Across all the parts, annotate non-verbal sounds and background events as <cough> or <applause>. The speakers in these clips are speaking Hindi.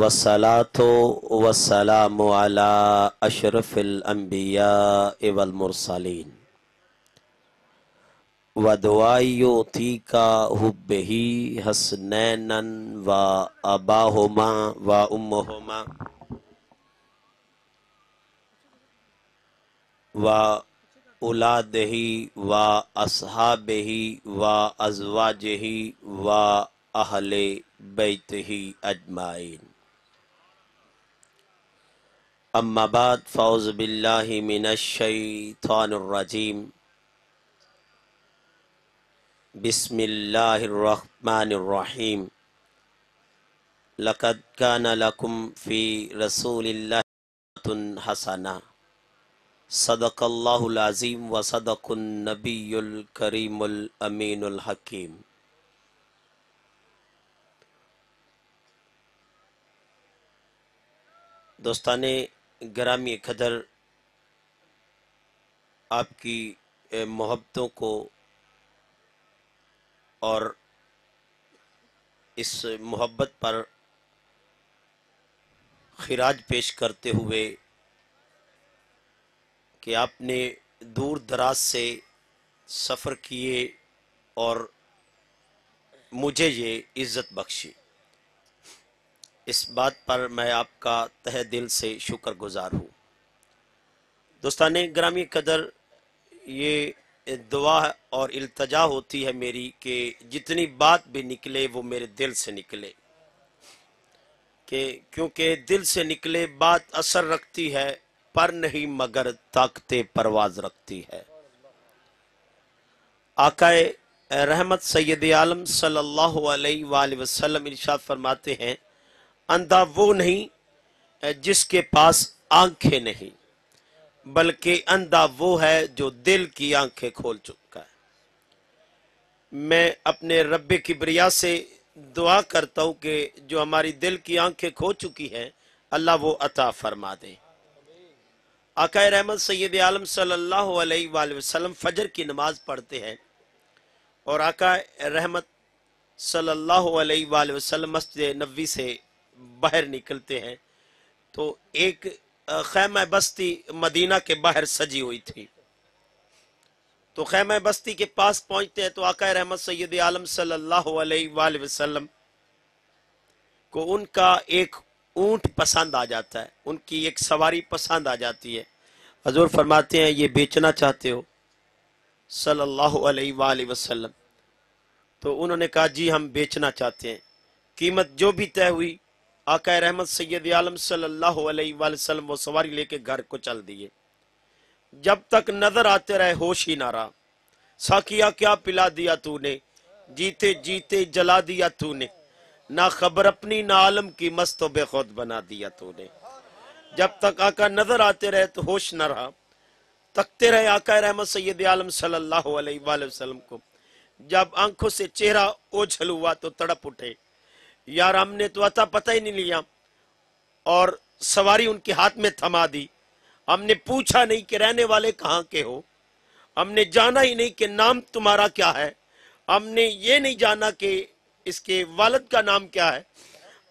वसलातो वसलाम अला अशरफिलम्बिया का हुबही व अबाहोमा व उमहोमा व उलादही बैतही अजमाइन अम्माबाद फ़ौज़ बिल्लाशानरजीम बसमीम लकद कान लकुम फ़ी रसूल हसना सदकल्लाज़ीम व सदकनबीकरीमीनहकीम दोस्तान ग्रामी कदर आपकी मोहब्बतों को और इस मोहब्बत पर खराज पेश करते हुए कि आपने दूर दराज से सफ़र किए और मुझे ये इज़्ज़त बख्शी इस बात पर मैं आपका तह दिल से शुक्रगुजार हूँ दोस्तान ग्रामी कदर ये दुआ और अल्तजा होती है मेरी कि जितनी बात भी निकले वो मेरे दिल से निकले कि क्योंकि दिल से निकले बात असर रखती है पर नहीं मगर ताकते परवाज रखती है आकाए रहमत सैद आलम सल्ला वसलम इर्शाद फरमाते हैं अंधा वो नहीं जिसके पास आंखें नहीं बल्कि अंधा वो है जो दिल की आंखें खोल चुका है मैं अपने रब ब्रिया से दुआ करता हूँ कि जो हमारी दिल की आंखें खो चुकी हैं अल्लाह वो अता फरमा दे आका रहमत सैद आलम सल्लाम फजर की नमाज पढ़ते हैं और आका रहमत सल्लल्लाहु अलैहि मस्जिद नबी से बाहर निकलते हैं तो एक खैम बस्ती मदीना के बाहर सजी हुई थी तो खैम बस्ती के पास पहुंचते हैं तो आका रहमत सैद आलम सल्लाम को उनका एक ऊंट पसंद आ जाता है उनकी एक सवारी पसंद आ जाती है हजूर फरमाते हैं ये बेचना चाहते हो सल्लल्लाहु अलैहि वसल्लम तो उन्होंने कहा जी हम बेचना चाहते हैं कीमत जो भी तय हुई आका रहमत सैद आलम सल्लाम वो सवारी लेके घर को चल दिए जब तक नजर आते रहे होश ही ना रहा साकिया क्या पिला दिया तूने जीते जीते जला दिया तूने ना खबर अपनी ना आलम की मस्त बेखौद बना दिया तूने जब तक आका नजर आते रहे तो होश न रहा तकते रहे आका रहमत सैद आलम सल्लाम को जब आंखों से चेहरा ओझल हुआ तो तड़प उठे यार हमने तो अता पता ही नहीं लिया और सवारी उनके हाथ में थमा दी हमने पूछा नहीं कि रहने वाले कहाँ के हो हमने जाना ही नहीं कि नाम तुम्हारा क्या है हमने ये नहीं जाना कि इसके वालद का नाम क्या है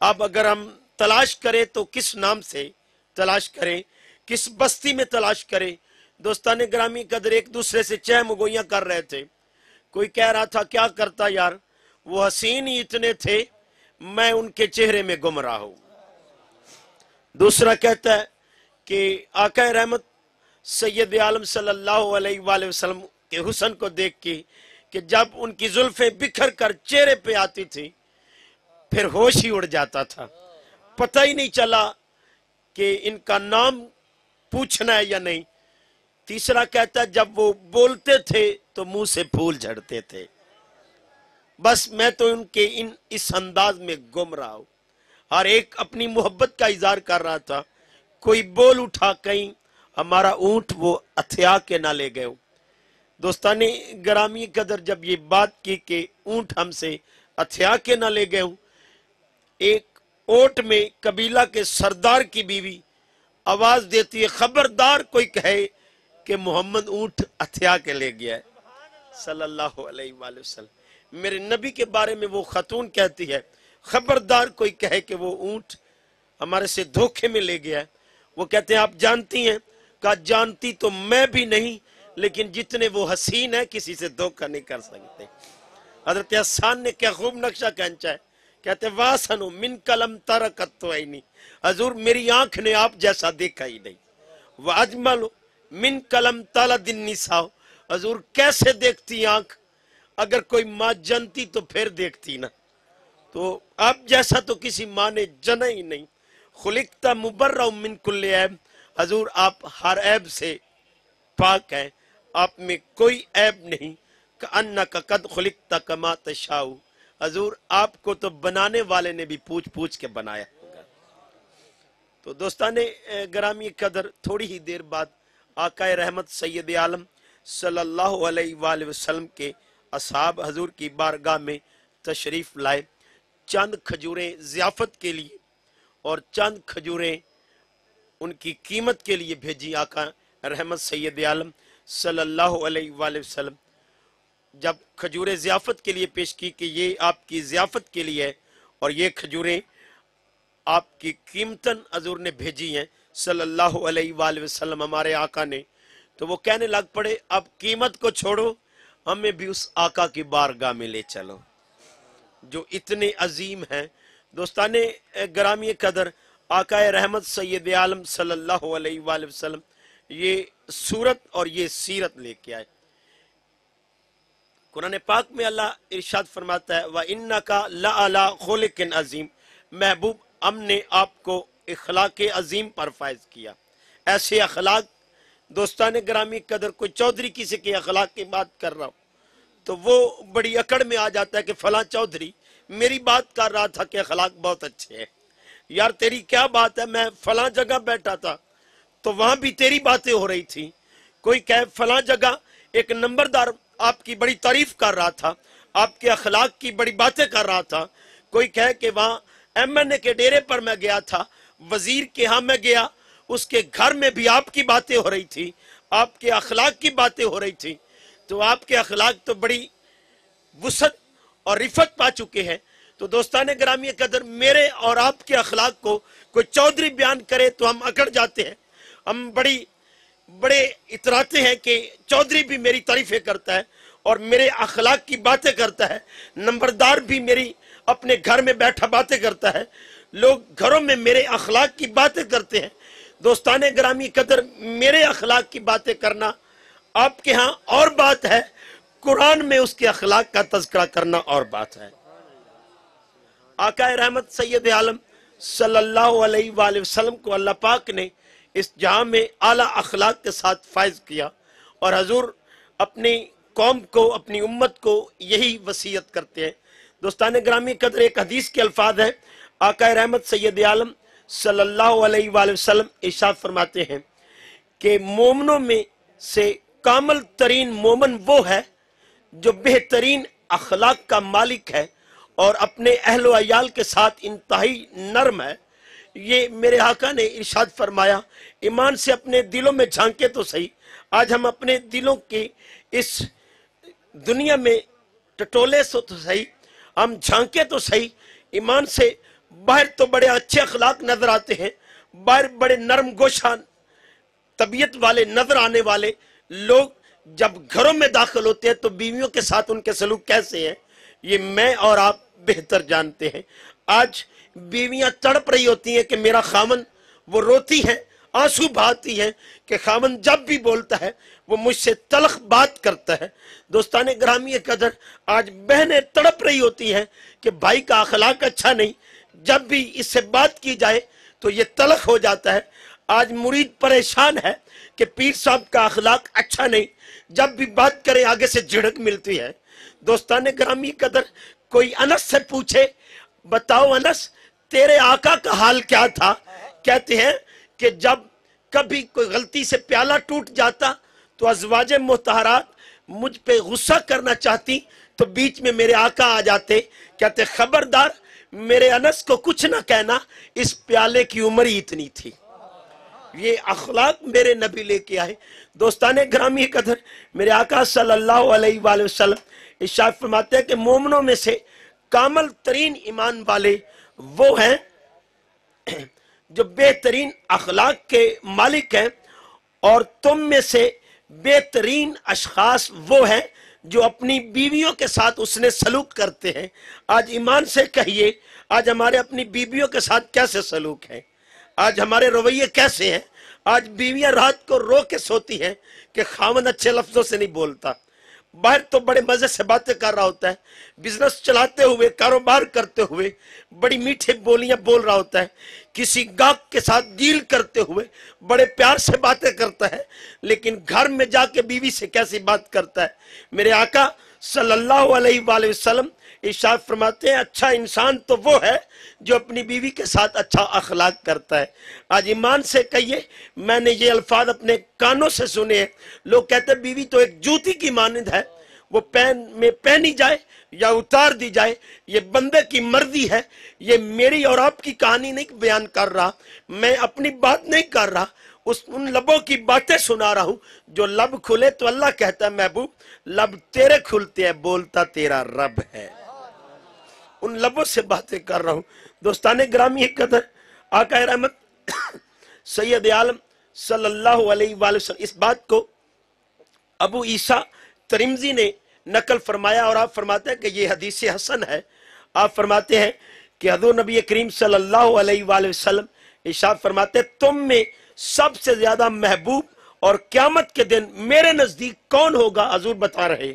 अब अगर हम तलाश करें तो किस नाम से तलाश करें किस बस्ती में तलाश करें दोस्तान ग्रामीण कदर एक दूसरे से चह मुगोइयाँ कर रहे थे कोई कह रहा था क्या करता यार वो हसीन ही इतने थे मैं उनके चेहरे में गुम रहा हूं दूसरा कहता है कि आका रहमत सैयद आलम सल्लल्लाहु अलैहि वसल्लम के हुसन को देख के कि जब उनकी जुल्फे बिखर कर चेहरे पे आती थी फिर होश ही उड़ जाता था पता ही नहीं चला कि इनका नाम पूछना है या नहीं तीसरा कहता जब वो बोलते थे तो मुंह से फूल झड़ते थे बस मैं तो उनके इन इस अंदाज में गुम रहा हूँ हर एक अपनी मोहब्बत का इजहार कर रहा था कोई बोल उठा कहीं हमारा ऊंट वो अथिया के ना ले गए दोस्ता ने ग्रामी कदर जब ये बात की कि ऊंट हमसे अथिया के ना ले गए एक ओट में कबीला के सरदार की बीवी आवाज देती है खबरदार कोई कहे कि मोहम्मद ऊंट हथिया के ले गया है सल्लल्लाहु अलैहि वसल्लम मेरे नबी के बारे में वो खतून कहती है खबरदार कोई कहे कि वो ऊंट हमारे से धोखे में ले गया है वो कहते हैं आप जानती हैं का जानती तो मैं भी नहीं लेकिन जितने वो हसीन है किसी से धोखा नहीं कर सकते हजरत आसान ने क्या खूब नक्शा कहचा है कहते वाह सनो मिन कलम तारा तो आई नहीं हजूर मेरी आंख ने आप जैसा देखा ही नहीं वह अजमलो मिन कलम तला दिन निसाओ हजूर कैसे देखती आंख अगर कोई माँ जनती तो फिर देखती ना तो अब जैसा तो किसी माँ ने जना ही नहीं खुलिकता मुबर्रा मिनकुल ऐब हजूर आप हर ऐब से पाक हैं आप में कोई ऐब नहीं का अन्ना का कद खुलिकता कमा तशाऊ हजूर आपको तो बनाने वाले ने भी पूछ पूछ के बनाया तो दोस्तान ग्रामी कदर थोड़ी ही देर बाद आकाए रहमत सैद आलम सल्लल्लाहु अलैहि वसल्लम के असाब हजूर की बारगाह में तशरीफ़ लाए चंद खजूरें ज़ियाफ़त के लिए और चंद खजूरें उनकी कीमत के लिए भेजी आका रहमत सैद आलम सल्लाम जब खजूरें ज़ियाफ़त के लिए पेश की कि ये आपकी ज़ियाफ़त के लिए है और ये खजूरें आपकी कीमतन हजूर ने भेजी हैं सल्लाम हमारे आका ने तो वो कहने लग पड़े अब कीमत को छोड़ो हमें भी उस आका की बारगाह में ले चलो जो इतने अजीम हैं दोस्तान ग्रामी कदर आका रहमत सैद आलम सल्लल्लाहु अलैहि वसल्लम ये सूरत और ये सीरत लेके आए कुरान पाक में अल्लाह इरशाद फरमाता है व इन्ना का ला खोलिकिन अजीम महबूब हमने आपको इखलाक अजीम पर फायज किया ऐसे अखलाक दोस्तान ग्रामी कदर कोई चौधरी किसी के अखलाक की बात कर रहा हूँ तो वो बड़ी अकड़ में आ जाता है कि फला चौधरी मेरी बात कर रहा था कि अखलाक बहुत अच्छे हैं यार तेरी क्या बात है मैं फला जगह बैठा था तो वहां भी तेरी बातें हो रही थी कोई कह फला जगह एक नंबरदार आपकी बड़ी तारीफ कर रहा था आपके अखलाक की बड़ी बातें कर रहा था कोई कह के वहां एम एन ए के डेरे पर मैं गया था वजीर के यहां मैं गया उसके घर में भी आपकी बातें हो रही थी आपके अखलाक की बातें हो रही थी तो आपके अखलाक तो बड़ी वसत और रिफत पा चुके हैं तो दोस्तान ग्रामीण कदर मेरे और आपके अखलाक को कोई चौधरी बयान करे तो हम अकड़ जाते हैं हम बड़ी बड़े इतराते हैं कि चौधरी भी मेरी तारीफें करता है और मेरे अखलाक की बातें करता है नंबरदार भी मेरी अपने घर में बैठा बातें करता है लोग घरों में मेरे अखलाक की बातें करते हैं दोस्तान ग्रामी कदर मेरे अखलाक की बातें करना आपके यहाँ और बात है कुरान में उसके अखलाक का तस्करा करना और बात है आकाए रहमत सैद आलम सल्लाम को अल्लाह पाक ने इस जहाँ में आला अखलाक के साथ फायज किया और हजूर अपनी कौम को अपनी उम्मत को यही वसीयत करते हैं दोस्तान ग्रामी कदर एक हदीस के अल्फाज हैं आकाए रहमत सैद आलम सल्लाम इशाद फरमाते हैं कि मोमनों में से कामल तरीन मोमन वो है जो बेहतरीन अखलाक का मालिक है और अपने अहल के साथ इंतहाई नर्म है ये मेरे आका ने इर्शाद फरमाया ईमान से अपने दिलों में झांके तो सही आज हम अपने दिलों की इस दुनिया में टटोले सो तो सही हम झांके तो सही ईमान से बाहर तो बड़े अच्छे अखलाक नजर आते हैं बाहर बड़े नरम गोशान तबीयत वाले नजर आने वाले लोग जब घरों में दाखिल होते हैं तो बीवियों के साथ उनके सलूक कैसे हैं ये मैं और आप बेहतर जानते हैं आज बीवियां तड़प रही होती हैं कि मेरा खामन वो रोती है आंसू भाती है कि खामन जब भी बोलता है वो मुझसे तलख बात करता है दोस्तान ग्रामीण कदर आज बहनें तड़प रही होती हैं कि भाई का अखलाक अच्छा नहीं जब भी इससे बात की जाए तो ये तलख हो जाता है आज मुरीद परेशान है कि पीर साहब का अखलाक अच्छा नहीं जब भी बात करें आगे से झिड़क मिलती है दोस्तान ग्रामी कदर कोई अनस से पूछे बताओ अनस तेरे आका का हाल क्या था कहते हैं कि जब कभी कोई गलती से प्याला टूट जाता तो अजवाज मोहतारात मुझ पे गुस्सा करना चाहती तो बीच में मेरे आका आ जाते कहते खबरदार मेरे अनस को कुछ ना कहना इस प्याले की उम्र ही इतनी थी ये अखलाक मेरे नबी लेके आए दोस्तान ग्रामी कदर मेरे आका सल्लल्लाहु अलैहि वसल्लम इशाफ फरमाते हैं कि मोमनों में से कामल तरीन ईमान वाले वो हैं <clears throat> जो बेहतरीन अखलाक के मालिक हैं और तुम में से बेहतरीन अशखास वो हैं जो अपनी बीवियों के साथ उसने सलूक करते हैं आज ईमान से कहिए आज हमारे अपनी बीवियों के साथ कैसे सलूक है आज हमारे रवैये कैसे हैं आज बीवियां रात को रो के सोती हैं कि खामन अच्छे लफ्जों से नहीं बोलता बाहर तो बड़े मजे से बातें कर रहा होता है बिजनेस चलाते हुए कारोबार करते हुए बड़ी मीठे बोलियां बोल रहा होता है किसी गाक के साथ डील करते हुए बड़े प्यार से बातें करता है लेकिन घर में जाके बीवी से कैसी बात करता है मेरे आका सल्लल्लाहु अलैहि वसल्लम इशाद फरमाते हैं अच्छा इंसान तो वो है जो अपनी बीवी के साथ अच्छा अखलाक करता है आज ईमान से कहिए मैंने ये अल्फाज अपने कानों से सुने हैं लोग कहते हैं बीवी तो एक जूती की मानद है वो पहन में पहनी जाए या उतार दी जाए ये बंदे की मर्जी है ये मेरी और आपकी कहानी नहीं बयान कर रहा मैं अपनी बात नहीं कर रहा उस उन लबों की बातें सुना रहा हूँ जो लब खुले तो अल्लाह कहता है महबूब लब तेरे खुलते हैं बोलता तेरा रब है उन लबों से बातें कर रहा हूँ दोस्तान ग्रामी एक कदर आकाय रहमत <coughs> सैयद आलम सल्लल्लाहु अलैहि वसल्लम इस बात को अबू ईसा तरिमजी ने नकल फरमाया और आप फरमाते हैं कि ये हदीस हसन है आप फरमाते हैं कि हजूर नबी करीम सल्लल्लाहु अलैहि वसल्लम इशाद फरमाते हैं तुम में सबसे ज्यादा महबूब और क्यामत के दिन मेरे नजदीक कौन होगा हजूर बता रहे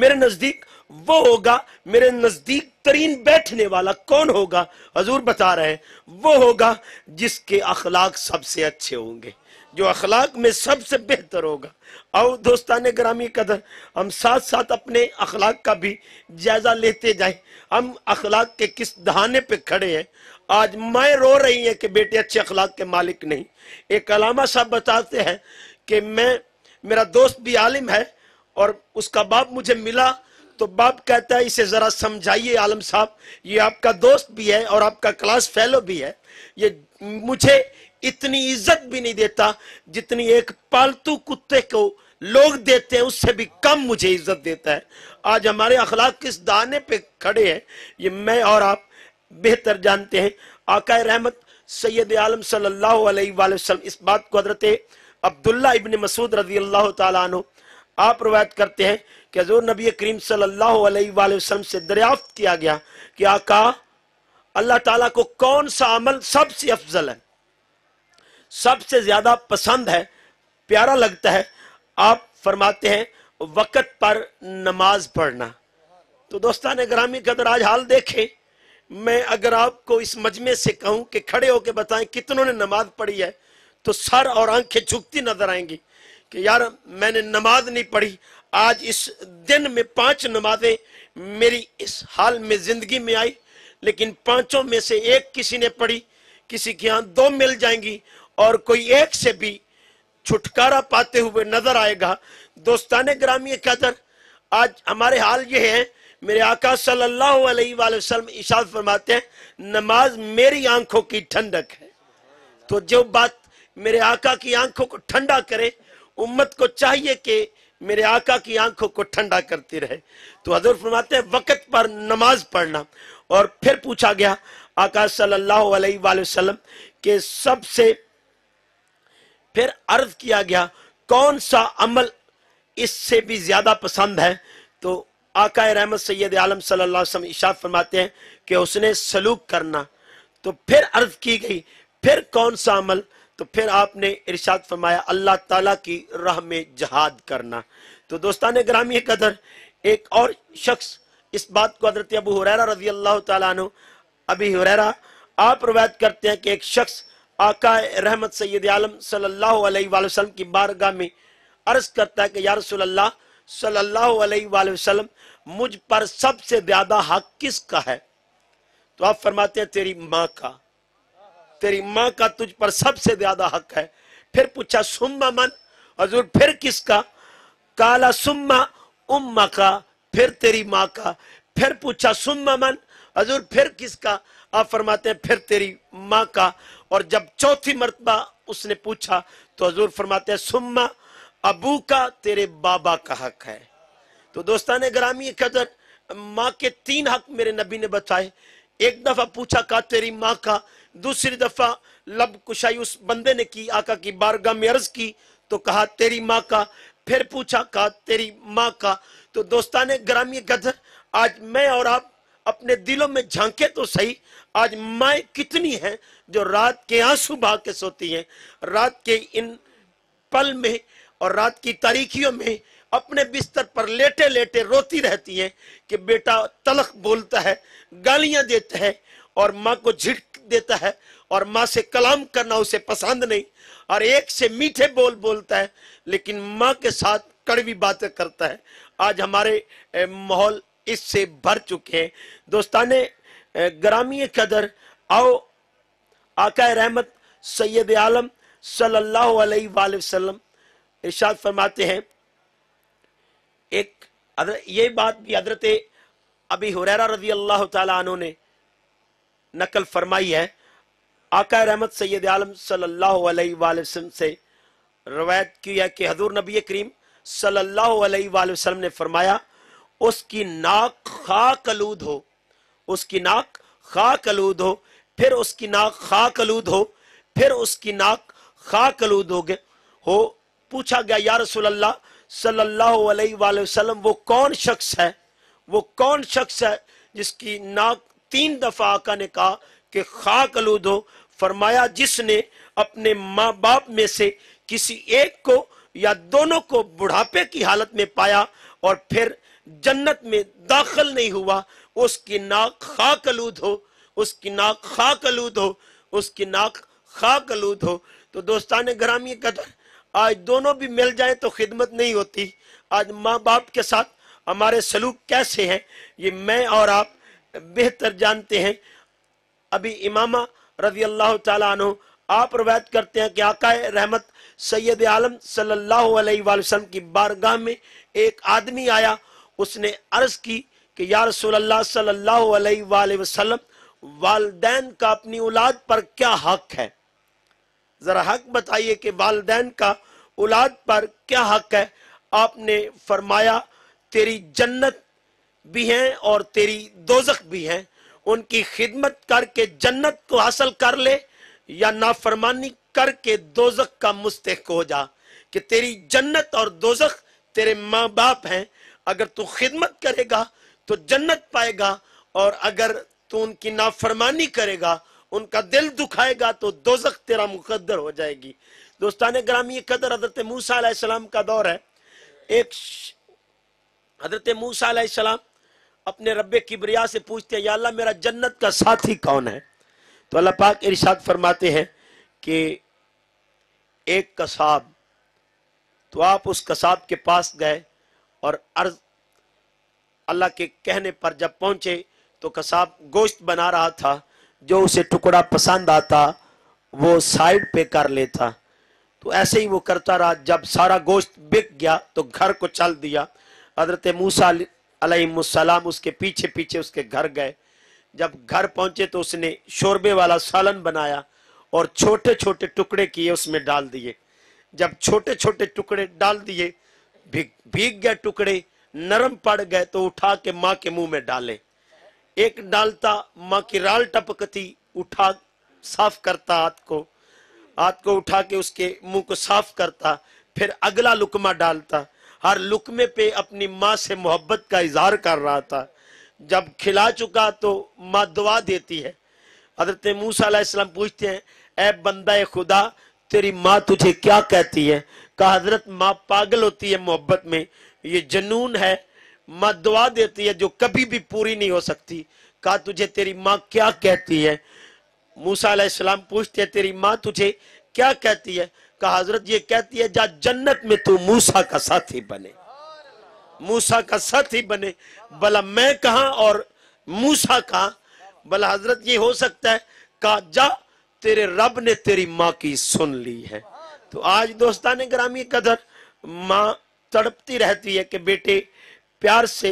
मेरे नजदीक वो होगा मेरे नजदीक तरीन बैठने वाला कौन होगा हजूर बता रहे हैं वो होगा जिसके अखलाक सबसे अच्छे होंगे जो अखलाक में सबसे बेहतर होगा और दोस्तान ग्रामी कदर हम साथ साथ अपने अखलाक का भी जायजा लेते जाए हम अखलाक के किस दहाने पे खड़े हैं आज मैं रो रही है कि बेटे अच्छे अखलाक के मालिक नहीं एक अलामा साहब बताते हैं कि मैं मेरा दोस्त भी आलिम है और उसका बाप मुझे मिला तो बाप कहता है इसे जरा समझाइए आलम साहब ये आपका दोस्त भी है और आपका क्लास फेलो भी है ये मुझे इतनी इज्जत भी नहीं देता जितनी एक पालतू कुत्ते को लोग देते हैं उससे भी कम मुझे इज्जत देता है आज हमारे अखलाक किस दाने पे खड़े हैं ये मैं और आप बेहतर जानते हैं आका रहमत सैयद आलम सल्लल्लाहु अलैहि वसल्लम इस बात को हजरत अब्दुल्ला इबन मसूद रजी अल्लाह तु आप रवायत करते हैं कि हजूर नबी करीम सल्लल्लाहु अलैहि वसल्लम से दरियाफ्त किया गया कि आका अल्लाह ताला को कौन सा अमल सबसे अफजल है सबसे ज्यादा पसंद है प्यारा लगता है आप फरमाते हैं वक़्त पर नमाज पढ़ना तो दोस्तान ग्रामी कदर आज हाल देखें मैं अगर आपको इस मजमे से कहूं कि खड़े होके बताएं कितनों ने नमाज पढ़ी है तो सर और आंखें झुकती नजर आएंगी कि यार मैंने नमाज नहीं पढ़ी आज इस दिन में पांच नमाजें मेरी इस हाल में जिंदगी में आई लेकिन पांचों में से एक किसी ने पढ़ी किसी के यहां दो मिल जाएंगी और कोई एक से भी छुटकारा पाते हुए नजर आएगा दोस्तान ग्रामीण कदर आज हमारे हाल ये है मेरे आका सल्लल्लाहु अलैहि वसल्लम इशाद फरमाते हैं नमाज मेरी आंखों की ठंडक है तो जो बात मेरे आका की आंखों को ठंडा करे उम्मत को चाहिए कि मेरे आका की आंखों को ठंडा करती रहे तो हजूर फरमाते हैं वक्त पर नमाज पढ़ना और फिर पूछा गया आका सल्लल्लाहु अलैहि वसल्लम के सबसे फिर अर्ज किया गया कौन सा अमल इससे भी ज्यादा पसंद है तो आका रहमत सैयद आलम सल्लाम इशात फरमाते हैं कि उसने सलूक करना तो फिर अर्ज की गई फिर कौन सा अमल तो फिर आपने इरशाद फरमाया अल्लाह ताला की राह में जहाद करना तो दोस्तान ग्रामी कदर एक और शख्स इस बात को हजरत अबू हुरैरा रजी अल्लाह तु अभी हुरैरा आप रवायत करते हैं कि एक शख्स आका रहमत सैद आलम सल्लल्लाहु अलैहि वसल्लम की बारगाह में अर्ज करता है कि या रसोल्ला सल्लल्लाहु अलैहि वसल्लम मुझ पर सबसे ज्यादा हक किसका है तो आप फरमाते हैं तेरी माँ का तेरी माँ का तुझ पर सबसे ज्यादा हक है फिर पूछा सुम्मा मन हजूर फिर किसका काला सुम्मा उम्मा का फिर तेरी माँ का फिर पूछा सुम्मा मन हजूर फिर किसका आप फरमाते हैं फिर तेरी माँ का और जब चौथी मरतबा उसने पूछा तो हजूर फरमाते हैं सुम्मा अबू का तेरे बाबा का हक है तो दोस्तान ग्रामी कदर माँ के तीन हक मेरे नबी ने बताए एक दफा पूछा का तेरी माँ का दूसरी दफा लब कुशाई उस बंदे ने की आका की बारगाह में अर्ज की तो कहा तेरी माँ का फिर पूछा कहा तेरी माँ का तो दोस्ता ने ग्रामीय गदर आज मैं और आप अपने दिलों में झांके तो सही आज माए कितनी हैं जो रात के आंसू भाग के सोती हैं रात के इन पल में और रात की तारीखियों में अपने बिस्तर पर लेटे लेटे रोती रहती हैं कि बेटा तलख बोलता है गालियां देता है और माँ को झिट देता है और माँ से कलाम करना उसे पसंद नहीं और एक से मीठे बोल बोलता है लेकिन माँ के साथ कड़वी बातें करता है आज हमारे माहौल इससे भर चुके हैं दोस्तान ग्रामीण कदर आओ आका रहमत सैयद आलम सल्लल्लाहु अलैहि वसल्लम इरशाद फरमाते हैं एक ये बात भी हजरत अभी हुरैरा रजी अल्लाह तु ने नकल फरमाई है आका रहमत सैद आलम सल्लाम से रवायत की है कि हजूर नबी करीम सल्लाम ने फरमाया उसकी नाक खाक कलूद हो उसकी नाक खाक कलूद हो फिर उसकी नाक खाक कलूद हो फिर उसकी नाक खाक कलूद हो गए हो पूछा गया यार रसूल अल्लाह वो कौन शख्स है वो कौन शख्स है जिसकी नाक तीन दफा आका ने कहा कि खाक आलूद हो फरमाया जिसने अपने माँ बाप में से किसी एक को या दोनों को बुढ़ापे की हालत में पाया और फिर जन्नत में दाखिल नहीं हुआ उसकी नाक खाक आलूद हो उसकी नाक खाक आलूद हो उसकी नाक खाक आलूद हो तो दोस्तान ग्रामीण कदर आज दोनों भी मिल जाए तो खिदमत नहीं होती आज माँ बाप के साथ हमारे सलूक कैसे हैं ये मैं और आप बेहतर जानते हैं अभी इमामा रजी अल्लाह तु आप रवायत करते हैं कि आकाए रहमत सैयद आलम सल्लल्लाहु अलैहि वसल्लम की बारगाह में एक आदमी आया उसने अर्ज की कि या रसूल अल्लाह सल्लल्लाहु अलैहि वसल्लम वालदेन का अपनी औलाद पर क्या हक है ज़रा हक बताइए कि वालदेन का औलाद पर क्या हक है आपने फरमाया तेरी जन्नत भी हैं और तेरी दोजख भी हैं उनकी खिदमत करके जन्नत को हासिल कर ले या नाफरमानी करके दोजख का मुस्तक हो जा कि तेरी जन्नत और दोजख तेरे माँ बाप हैं अगर तू खिदमत करेगा तो जन्नत पाएगा और अगर तू उनकी नाफरमानी करेगा उनका दिल दुखाएगा तो दोजख तेरा मुकद्दर हो जाएगी दोस्तान ग्रामी कदर हजरत मूसा का दौर है एक हजरत मूसा अपने रब किबरिया से पूछते हैं या अल्लाह मेरा जन्नत का साथी कौन है तो अल्लाह पाक इरशाद फरमाते हैं कि एक कसाब तो आप उस कसाब के पास गए और अर्ज अल्लाह के कहने पर जब पहुंचे तो कसाब गोश्त बना रहा था जो उसे टुकड़ा पसंद आता वो साइड पे कर लेता तो ऐसे ही वो करता रहा जब सारा गोश्त बिक गया तो घर को चल दिया हजरत मूसा अलैहिस्सलाम उसके पीछे पीछे उसके घर गए जब घर पहुंचे तो उसने शोरबे वाला सालन बनाया और छोटे छोटे टुकड़े किए उसमें डाल दिए जब छोटे छोटे टुकड़े डाल दिए भीग गए टुकड़े नरम पड़ गए तो उठा के माँ के मुंह में डाले एक डालता माँ की राल टपकती उठा साफ करता हाथ को हाथ को उठा के उसके मुंह को साफ करता फिर अगला लुकमा डालता हर लुकमे पे अपनी माँ से मोहब्बत का इजहार कर रहा था जब खिला चुका तो माँ दुआ देती है हजरत मूसा पूछते हैं ऐ बंदा खुदा तेरी माँ तुझे क्या कहती है कहा हजरत माँ पागल होती है मोहब्बत में ये जनून है माँ दुआ देती है जो कभी भी पूरी नहीं हो सकती कहा तुझे तेरी माँ क्या कहती है मूसा सलाम पूछते हैं तेरी माँ तुझे क्या कहती है कहा हजरत ये कहती है जा जन्नत में तू मूसा का साथी बने मूसा का साथी बने भला मैं कहा और मूसा कहा भला हजरत ये हो सकता है कहा जा तेरे रब ने तेरी माँ की सुन ली है तो आज दोस्ता ने ग्रामी कदर माँ तड़पती रहती है कि बेटे प्यार से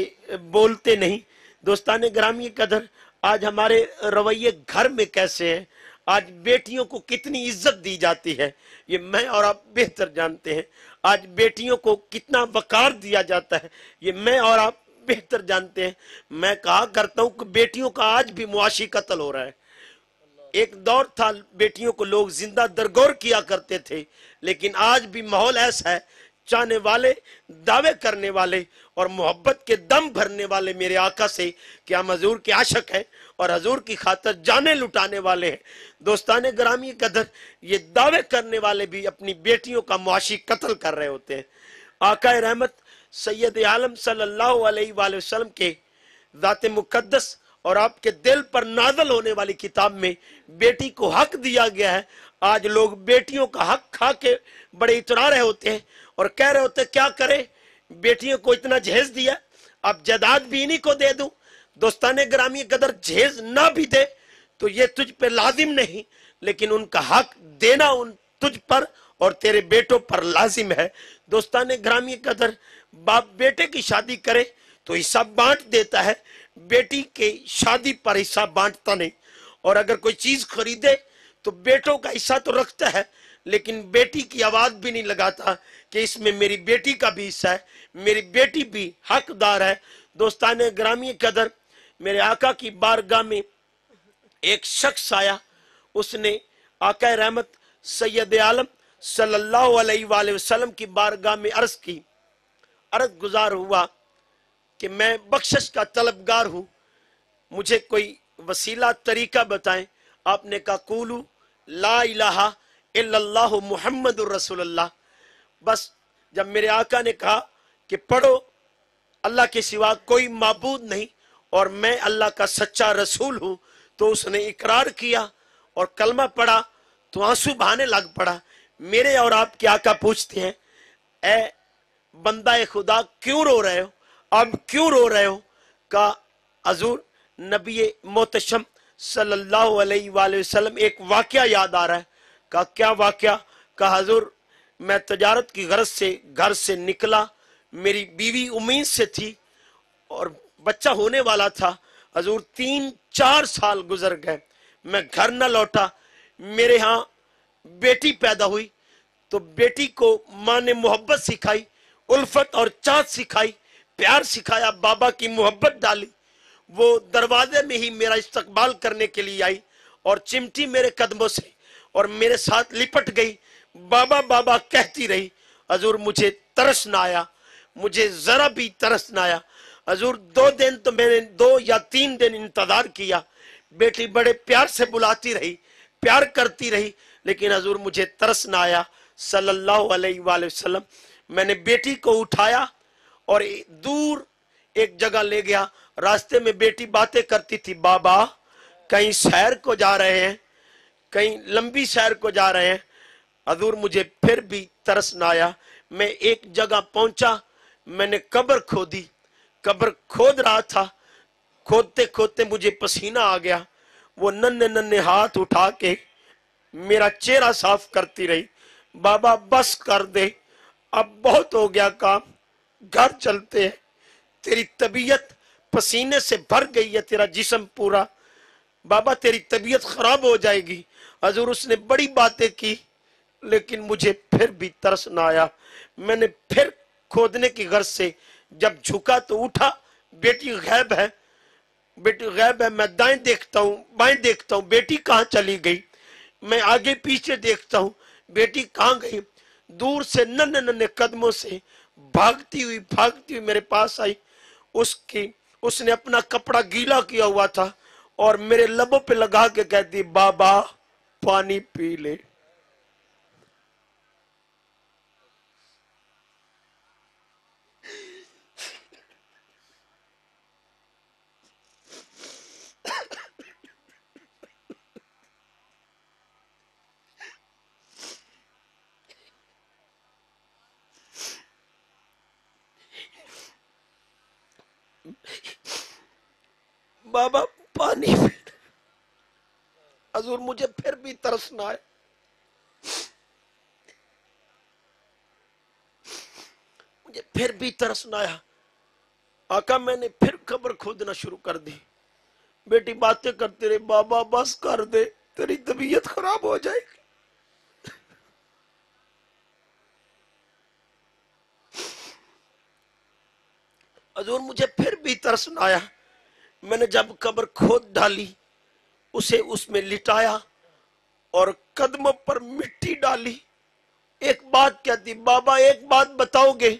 बोलते नहीं दोस्तान ग्रामीण कदर आज हमारे रवैये घर में कैसे हैं आज बेटियों को कितनी इज्जत दी जाती है ये मैं और आप बेहतर जानते हैं आज बेटियों को कितना वकार दिया जाता है ये मैं और आप बेहतर जानते हैं मैं कहा करता हूँ कि बेटियों का आज भी मुआशी कत्ल हो रहा है एक दौर था बेटियों को लोग जिंदा दरगोर किया करते थे लेकिन आज भी माहौल ऐसा है चाहने वाले दावे करने वाले और मोहब्बत के दम भरने वाले मेरे आका से क्या मजूर के आशक हैं और हजूर की खातर जाने लुटाने वाले हैं दोस्तान ग्रामी कदर ये दावे करने वाले भी अपनी बेटियों का मुआशी कत्ल कर रहे होते हैं आका रहमत सैयद आलम सल्लाम के दाते मुकदस और आपके दिल पर नाजल होने वाली किताब में बेटी को हक दिया गया है आज लोग बेटियों का हक खा के बड़े इतरा रहे होते हैं और कह रहे होते क्या करें बेटियों को इतना जहेज दिया अब जदाद भी इन्हीं को दे दूं दोस्तान ग्रामी कदर झेज ना भी दे तो ये तुझ पे लाजिम नहीं लेकिन उनका हक देना उन तुझ पर और तेरे बेटों पर लाजिम है दोस्तान ग्रामी कदर बाप बेटे की शादी करे तो हिस्सा बांट देता है बेटी के शादी पर हिस्सा बांटता नहीं और अगर कोई चीज खरीदे तो बेटों का हिस्सा तो रखता है लेकिन बेटी की आवाज भी नहीं लगाता कि इसमें मेरी बेटी का भी हिस्सा है मेरी बेटी भी हकदार है दोस्तान ग्रामीण कदर मेरे आका की बारगाह में एक शख्स आया उसने आका रहमत सैयद आलम सल्लल्लाहु अलैहि वसल्लम की बारगाह में अर्ज की अर्ज गुजार हुआ कि मैं बख्शिश का तलबगार हूं मुझे कोई वसीला तरीका बताएं आपने कहा कूलू ला इलाहा इल्लल्लाहु मुहम्मद रसूलुल्लाह बस जब मेरे आका ने कहा कि पढ़ो अल्लाह के सिवा कोई मबूद नहीं और मैं अल्लाह का सच्चा रसूल हूं तो उसने इकरार किया और कलमा पढ़ा तो आंसू बहाने लग पड़ा मेरे और आप क्या का पूछते हैं ए बंदा ए खुदा क्यों रो रहे हो अब क्यों रो रहे हो का हजूर नबी मोहतम सल्लल्लाहु अलैहि वसल्लम एक वाक़ याद आ रहा है का क्या वाक़ का हजूर मैं तजारत की गरज से घर से निकला मेरी बीवी उम्मीद से थी और बच्चा होने वाला था हजूर तीन चार साल गुजर गए मैं घर न लौटा मेरे यहाँ बेटी पैदा हुई तो बेटी को माँ ने मोहब्बत सिखाई उल्फत और चाँद सिखाई प्यार सिखाया बाबा की मोहब्बत डाली वो दरवाजे में ही मेरा इस्तकबाल करने के लिए आई और चिमटी मेरे कदमों से और मेरे साथ लिपट गई बाबा बाबा कहती रही हजूर मुझे तरस ना आया मुझे जरा भी तरस ना आया हजूर दो दिन तो मैंने दो या तीन दिन इंतजार किया बेटी बड़े प्यार से बुलाती रही प्यार करती रही लेकिन हजूर मुझे तरस ना आया सल्लल्लाहु अलैहि वसल्लम मैंने बेटी को उठाया और दूर एक जगह ले गया रास्ते में बेटी बातें करती थी बाबा कहीं शहर को जा रहे हैं कहीं लंबी शहर को जा रहे हैं हजूर मुझे फिर भी तरस ना आया मैं एक जगह पहुंचा मैंने कब्र खोदी कब्र खोद रहा था खोदते खोदते मुझे पसीना आ गया वो नन्हे नन्हे हाथ उठा के मेरा चेहरा साफ करती रही बाबा बस कर दे अब बहुत हो गया काम घर चलते हैं तेरी तबीयत पसीने से भर गई है तेरा जिसम पूरा बाबा तेरी तबीयत खराब हो जाएगी हजूर उसने बड़ी बातें की लेकिन मुझे फिर भी तरस ना आया मैंने फिर खोदने की गर्ज से जब झुका तो उठा बेटी गैब है बेटी गैब है मैं दाएं देखता हूँ बाएं देखता हूँ बेटी कहाँ चली गई मैं आगे पीछे देखता हूँ बेटी कहाँ गई दूर से नन्हे नन्ने कदमों से भागती हुई भागती हुई मेरे पास आई उसकी उसने अपना कपड़ा गीला किया हुआ था और मेरे लबों पे लगा के कहती बाबा पानी पी ले बाबा पानी हजूर मुझे फिर भी तरस ना आए मुझे फिर भी तरस ना आया आका मैंने फिर खबर खोदना शुरू कर दी बेटी बातें करते रहे बाबा बस कर दे तेरी तबीयत खराब हो जाएगी हजूर मुझे फिर भी तरस ना आया मैंने जब कब्र खोद डाली उसे उसमें लिटाया और कदमों पर मिट्टी डाली एक बात क्या थी बाबा एक बात बताओगे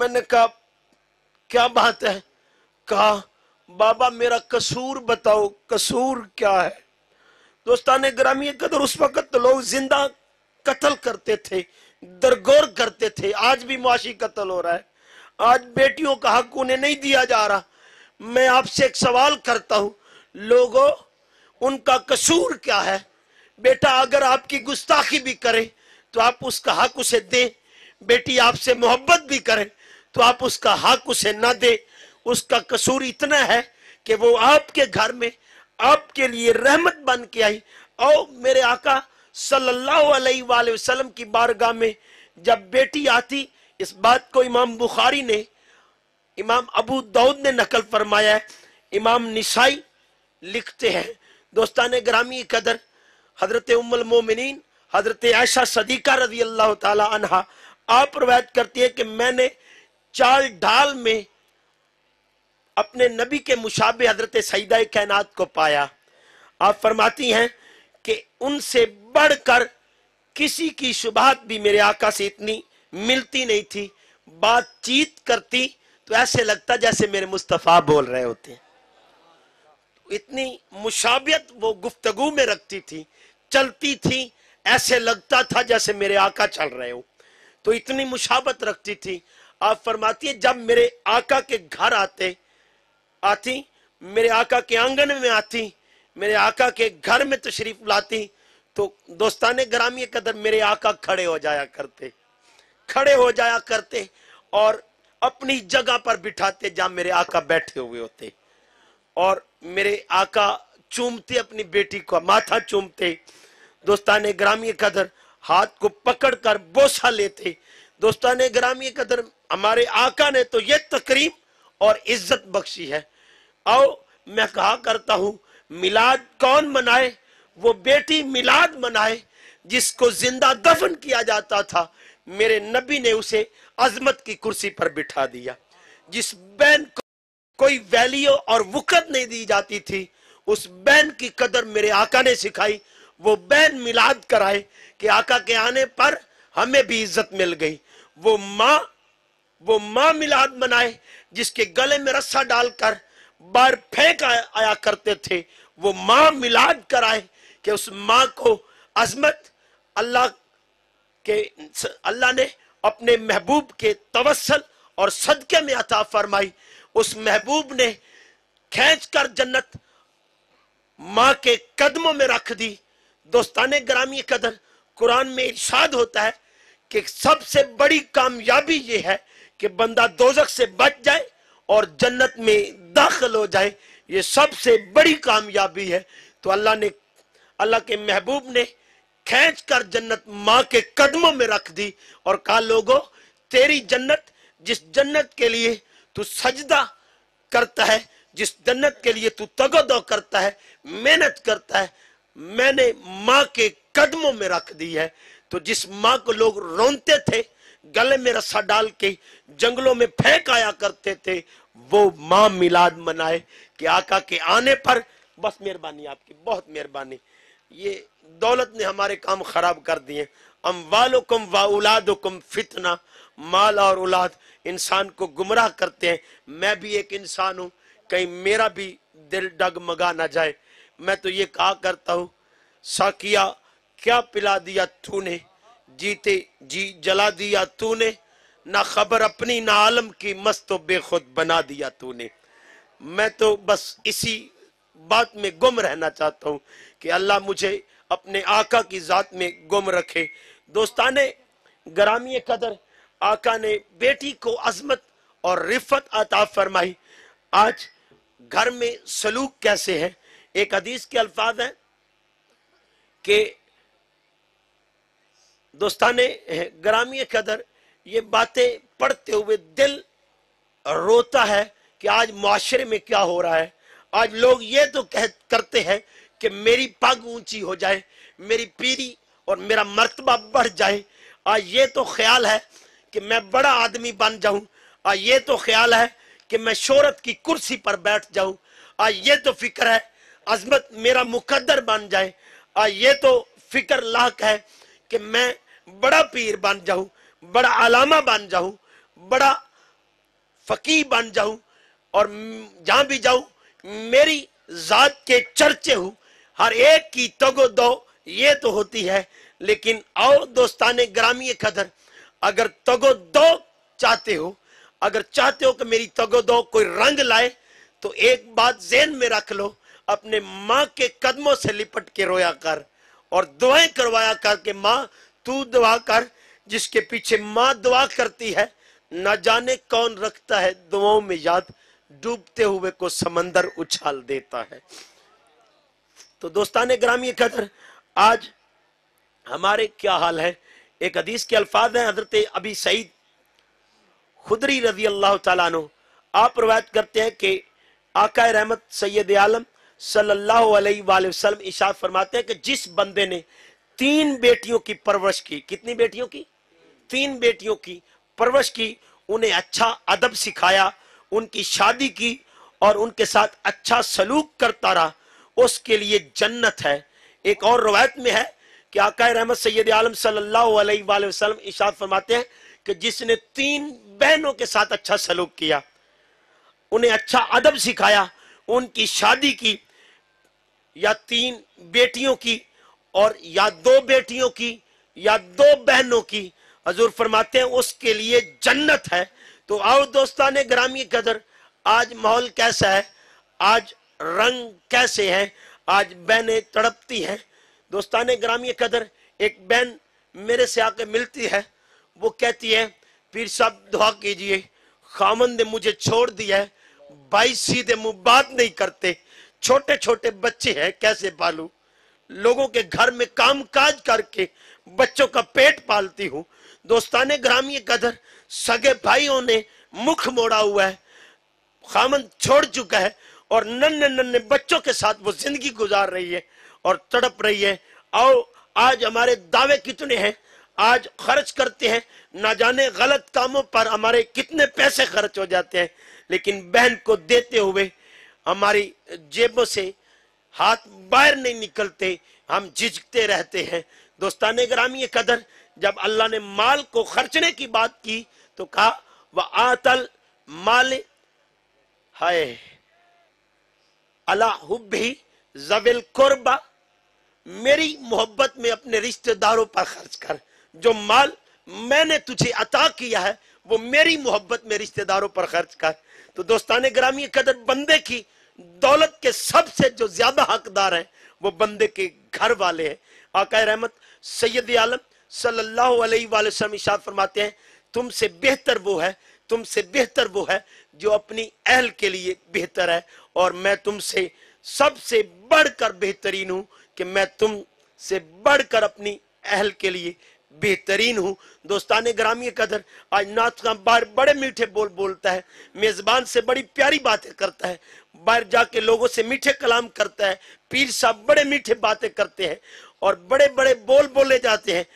मैंने कहा क्या बात है कहा बाबा मेरा कसूर बताओ कसूर क्या है दोस्तान ग्रामीण कदर उस वक्त तो लोग जिंदा कत्ल करते थे दरगोर करते थे आज भी मुआशी कत्ल हो रहा है आज बेटियों का हक उन्हें नहीं दिया जा रहा मैं आपसे एक सवाल करता हूं लोगों उनका कसूर क्या है बेटा अगर आपकी गुस्ताखी भी करे तो आप उसका हक उसे दे बेटी आपसे मोहब्बत भी करे तो आप उसका हक उसे ना दे उसका कसूर इतना है कि वो आपके घर में आपके लिए रहमत बन के आई और मेरे आका सल्लल्लाहु अलैहि वसल्लम की बारगाह में जब बेटी आती इस बात को इमाम बुखारी ने इमाम अबू दाऊद ने नकल फरमाया है इमाम निसाई लिखते हैं दोस्तान ग्रामी कदर हजरत उम्मल मोमिन हजरत आयशा सदीका रजी अल्लाह तहा आप रवायत करती है कि मैंने चाल ढाल में अपने नबी के मुशाबे हजरत सईदा कैनात को पाया आप फरमाती हैं कि उनसे बढ़कर किसी की शुबात भी मेरे आका से इतनी मिलती नहीं थी बातचीत करती तो ऐसे लगता जैसे मेरे मुस्तफ़ा बोल रहे होते हैं इतनी मुशाबियत वो गुफ्तगु में रखती थी चलती थी ऐसे लगता था जैसे मेरे आका चल रहे हो तो इतनी मुशाबत रखती थी आप फरमाती है जब मेरे आका के घर आते आती मेरे आका के आंगन में आती मेरे आका के घर में तशरीफ लाती तो दोस्तान ग्रामीण कदर मेरे आका खड़े हो जाया करते खड़े हो जाया करते और अपनी जगह पर बिठाते जहां मेरे आका बैठे हुए होते और मेरे आका चूमते अपनी बेटी को माथा चूमते दोस्तान ग्रामीय कदर हाथ को पकड़कर बोसा लेते दोस्तान ग्रामीय कदर हमारे आका ने तो ये तकरीब और इज्जत बख्शी है आओ मैं कहा करता हूं मिलाद कौन मनाए वो बेटी मिलाद मनाए जिसको जिंदा दफन किया जाता था मेरे नबी ने उसे अजमत की कुर्सी पर बिठा दिया जिस बहन को कोई वैल्यू और वक़त नहीं दी जाती थी उस बहन की कदर मेरे आका ने सिखाई वो बहन मिलाद कराए कि आका के आने पर हमें भी इज्जत मिल गई वो माँ वो माँ मिलाद मनाए जिसके गले में रस्सा डालकर बार फेंक आया करते थे वो माँ मिलाद कराए कि उस माँ को अजमत अल्लाह कि अल्लाह ने अपने महबूब के तवसल और सदके में अता फरमाई उस महबूब ने खेच कर जन्नत माँ के कदमों में रख दी दोस्तान ग्रामी कदर कुरान में इर्शाद होता है कि सबसे बड़ी कामयाबी ये है कि बंदा दोजक से बच जाए और जन्नत में दाखिल हो जाए ये सबसे बड़ी कामयाबी है तो अल्लाह ने अल्लाह के महबूब ने खींच कर जन्नत माँ के कदमों में रख दी और कहा लोगों तेरी जन्नत जिस जन्नत के लिए तू सजदा करता है जिस जन्नत के लिए तू तगोदो करता है मेहनत करता है मैंने माँ के कदमों में रख दी है तो जिस माँ को लोग रोनते थे गले में रस्सा डाल के जंगलों में फेंक आया करते थे वो माँ मिलाद मनाए कि आका के आने पर बस मेहरबानी आपकी बहुत मेहरबानी ये दौलत ने हमारे काम खराब कर दिए अम्वालुकुम व औलादुकुम फितना माल और औलाद इंसान को गुमराह करते हैं मैं भी एक इंसान हूँ कहीं मेरा भी दिल डग मगा ना जाए मैं तो ये कहा करता हूँ साकिया क्या पिला दिया तू ने जीते जी जला दिया तू ने ना खबर अपनी ना आलम की मस्त बेखुद बना दिया तूने मैं तो बस इसी बात में गुम रहना चाहता हूँ कि अल्लाह मुझे अपने आका की ज़ात में गुम रखे दोस्ताने ग्रामीय कदर आका ने बेटी को अजमत और रिफत अता फरमाई आज घर में सलूक कैसे है एक अदीस के अल्फाज है कि दोस्ताने ग्रामीय कदर ये बातें पढ़ते हुए दिल रोता है कि आज माशरे में क्या हो रहा है आज लोग ये तो कह करते हैं कि मेरी पग ऊंची हो जाए मेरी पीरी और मेरा मर्तबा बढ़ जाए आज ये तो ख्याल है कि मैं बड़ा आदमी बन जाऊं आज ये तो ख्याल है कि मैं शोहरत की कुर्सी पर बैठ जाऊं आज ये तो फिक्र है अजमत मेरा मुकद्दर बन जाए आज ये तो फिक्र लाक है कि मैं बड़ा पीर बन जाऊं बड़ा अलामा बन जाऊं बड़ा फकीर बन जाऊं और जहां भी जाऊं मेरी जात के चर्चे हो हर एक की तगो दो ये तो होती है लेकिन और दोस्तान ग्रामीय कदर अगर तगो दो चाहते हो अगर चाहते हो कि मेरी तगो दो कोई रंग लाए तो एक बात जेन में रख लो अपने माँ के कदमों से लिपट के रोया कर और दुआएं करवाया कर के माँ तू दुआ कर जिसके पीछे माँ दुआ करती है न जाने कौन रखता है दुआओं में याद डूबते हुए को समंदर उछाल देता है तो दोस्तान ग्रामी कदर आज हमारे क्या हाल है एक अदीस के अल्फाज हैं हजरत अभी सईद खुदरी रजी अल्लाह तु आप रवायत करते हैं कि आका रहमत सैयद आलम सल्लल्लाहु अलैहि वसल्लम इशाद फरमाते हैं कि जिस बंदे ने तीन बेटियों की परवरिश की कितनी बेटियों की तीन बेटियों की परवरिश की उन्हें अच्छा अदब सिखाया उनकी शादी की और उनके साथ अच्छा सलूक करता रहा उसके लिए जन्नत है एक और रवायत में है कि आकाय रहमत सैद आलम सल्लाम इशाद फरमाते हैं कि जिसने तीन बहनों के साथ अच्छा सलूक किया उन्हें अच्छा अदब सिखाया उनकी शादी की या तीन बेटियों की और या दो बेटियों की या दो बहनों की हजूर फरमाते हैं उसके लिए जन्नत है तो आओ दोस्तों ने ग्रामीण कदर आज माहौल कैसा है आज रंग कैसे हैं आज बहनें तड़पती हैं दोस्तान ग्रामीण कदर एक बहन मेरे से आके मिलती है वो कहती है फिर सब दुआ कीजिए खामन ने मुझे छोड़ दिया है भाई सीधे मुंह बात नहीं करते छोटे छोटे बच्चे हैं कैसे पालू लोगों के घर में काम काज करके बच्चों का पेट पालती हूँ दोस्तान ग्रामीण कदर सगे भाइयों ने मुख मोड़ा हुआ है खामन छोड़ चुका है और नन्ने नन्ने बच्चों के साथ वो जिंदगी गुजार रही है और तड़प रही है आओ आज हमारे दावे कितने हैं आज खर्च करते हैं ना जाने गलत कामों पर हमारे कितने पैसे खर्च हो जाते हैं लेकिन बहन को देते हुए हमारी जेबों से हाथ बाहर नहीं निकलते हम झिझकते रहते हैं दोस्तान ग्रामीण कदर जब अल्लाह ने माल को खर्चने की बात की तो कहा वह आतल माल है अलाहुबी जविल कुर्बा मेरी मोहब्बत में अपने रिश्तेदारों पर खर्च कर जो माल मैंने तुझे अता किया है वो मेरी मोहब्बत में रिश्तेदारों पर खर्च कर तो दोस्तान ग्रामीण कदर बंदे की दौलत के सबसे जो ज्यादा हकदार हैं वो बंदे के घर वाले हैं आकाय रहमत सैयद आलम सल्लल्लाहु अलैहि वसल्लम इशाद फरमाते हैं तुमसे बेहतर वो है तुमसे बेहतर वो है जो अपनी अहल के लिए बेहतर है और मैं तुमसे सबसे बढ़कर बेहतरीन हूँ कि मैं तुम से बढ़कर अपनी अहल के लिए बेहतरीन हूँ दोस्तान ग्रामीय कदर आज नाथ का बाहर बड़े मीठे बोल बोलता है मेज़बान से बड़ी प्यारी बातें करता है बाहर जाके लोगों से मीठे कलाम करता है पीर साहब बड़े मीठे बातें करते हैं और बड़े बड़े बोल बोले जाते हैं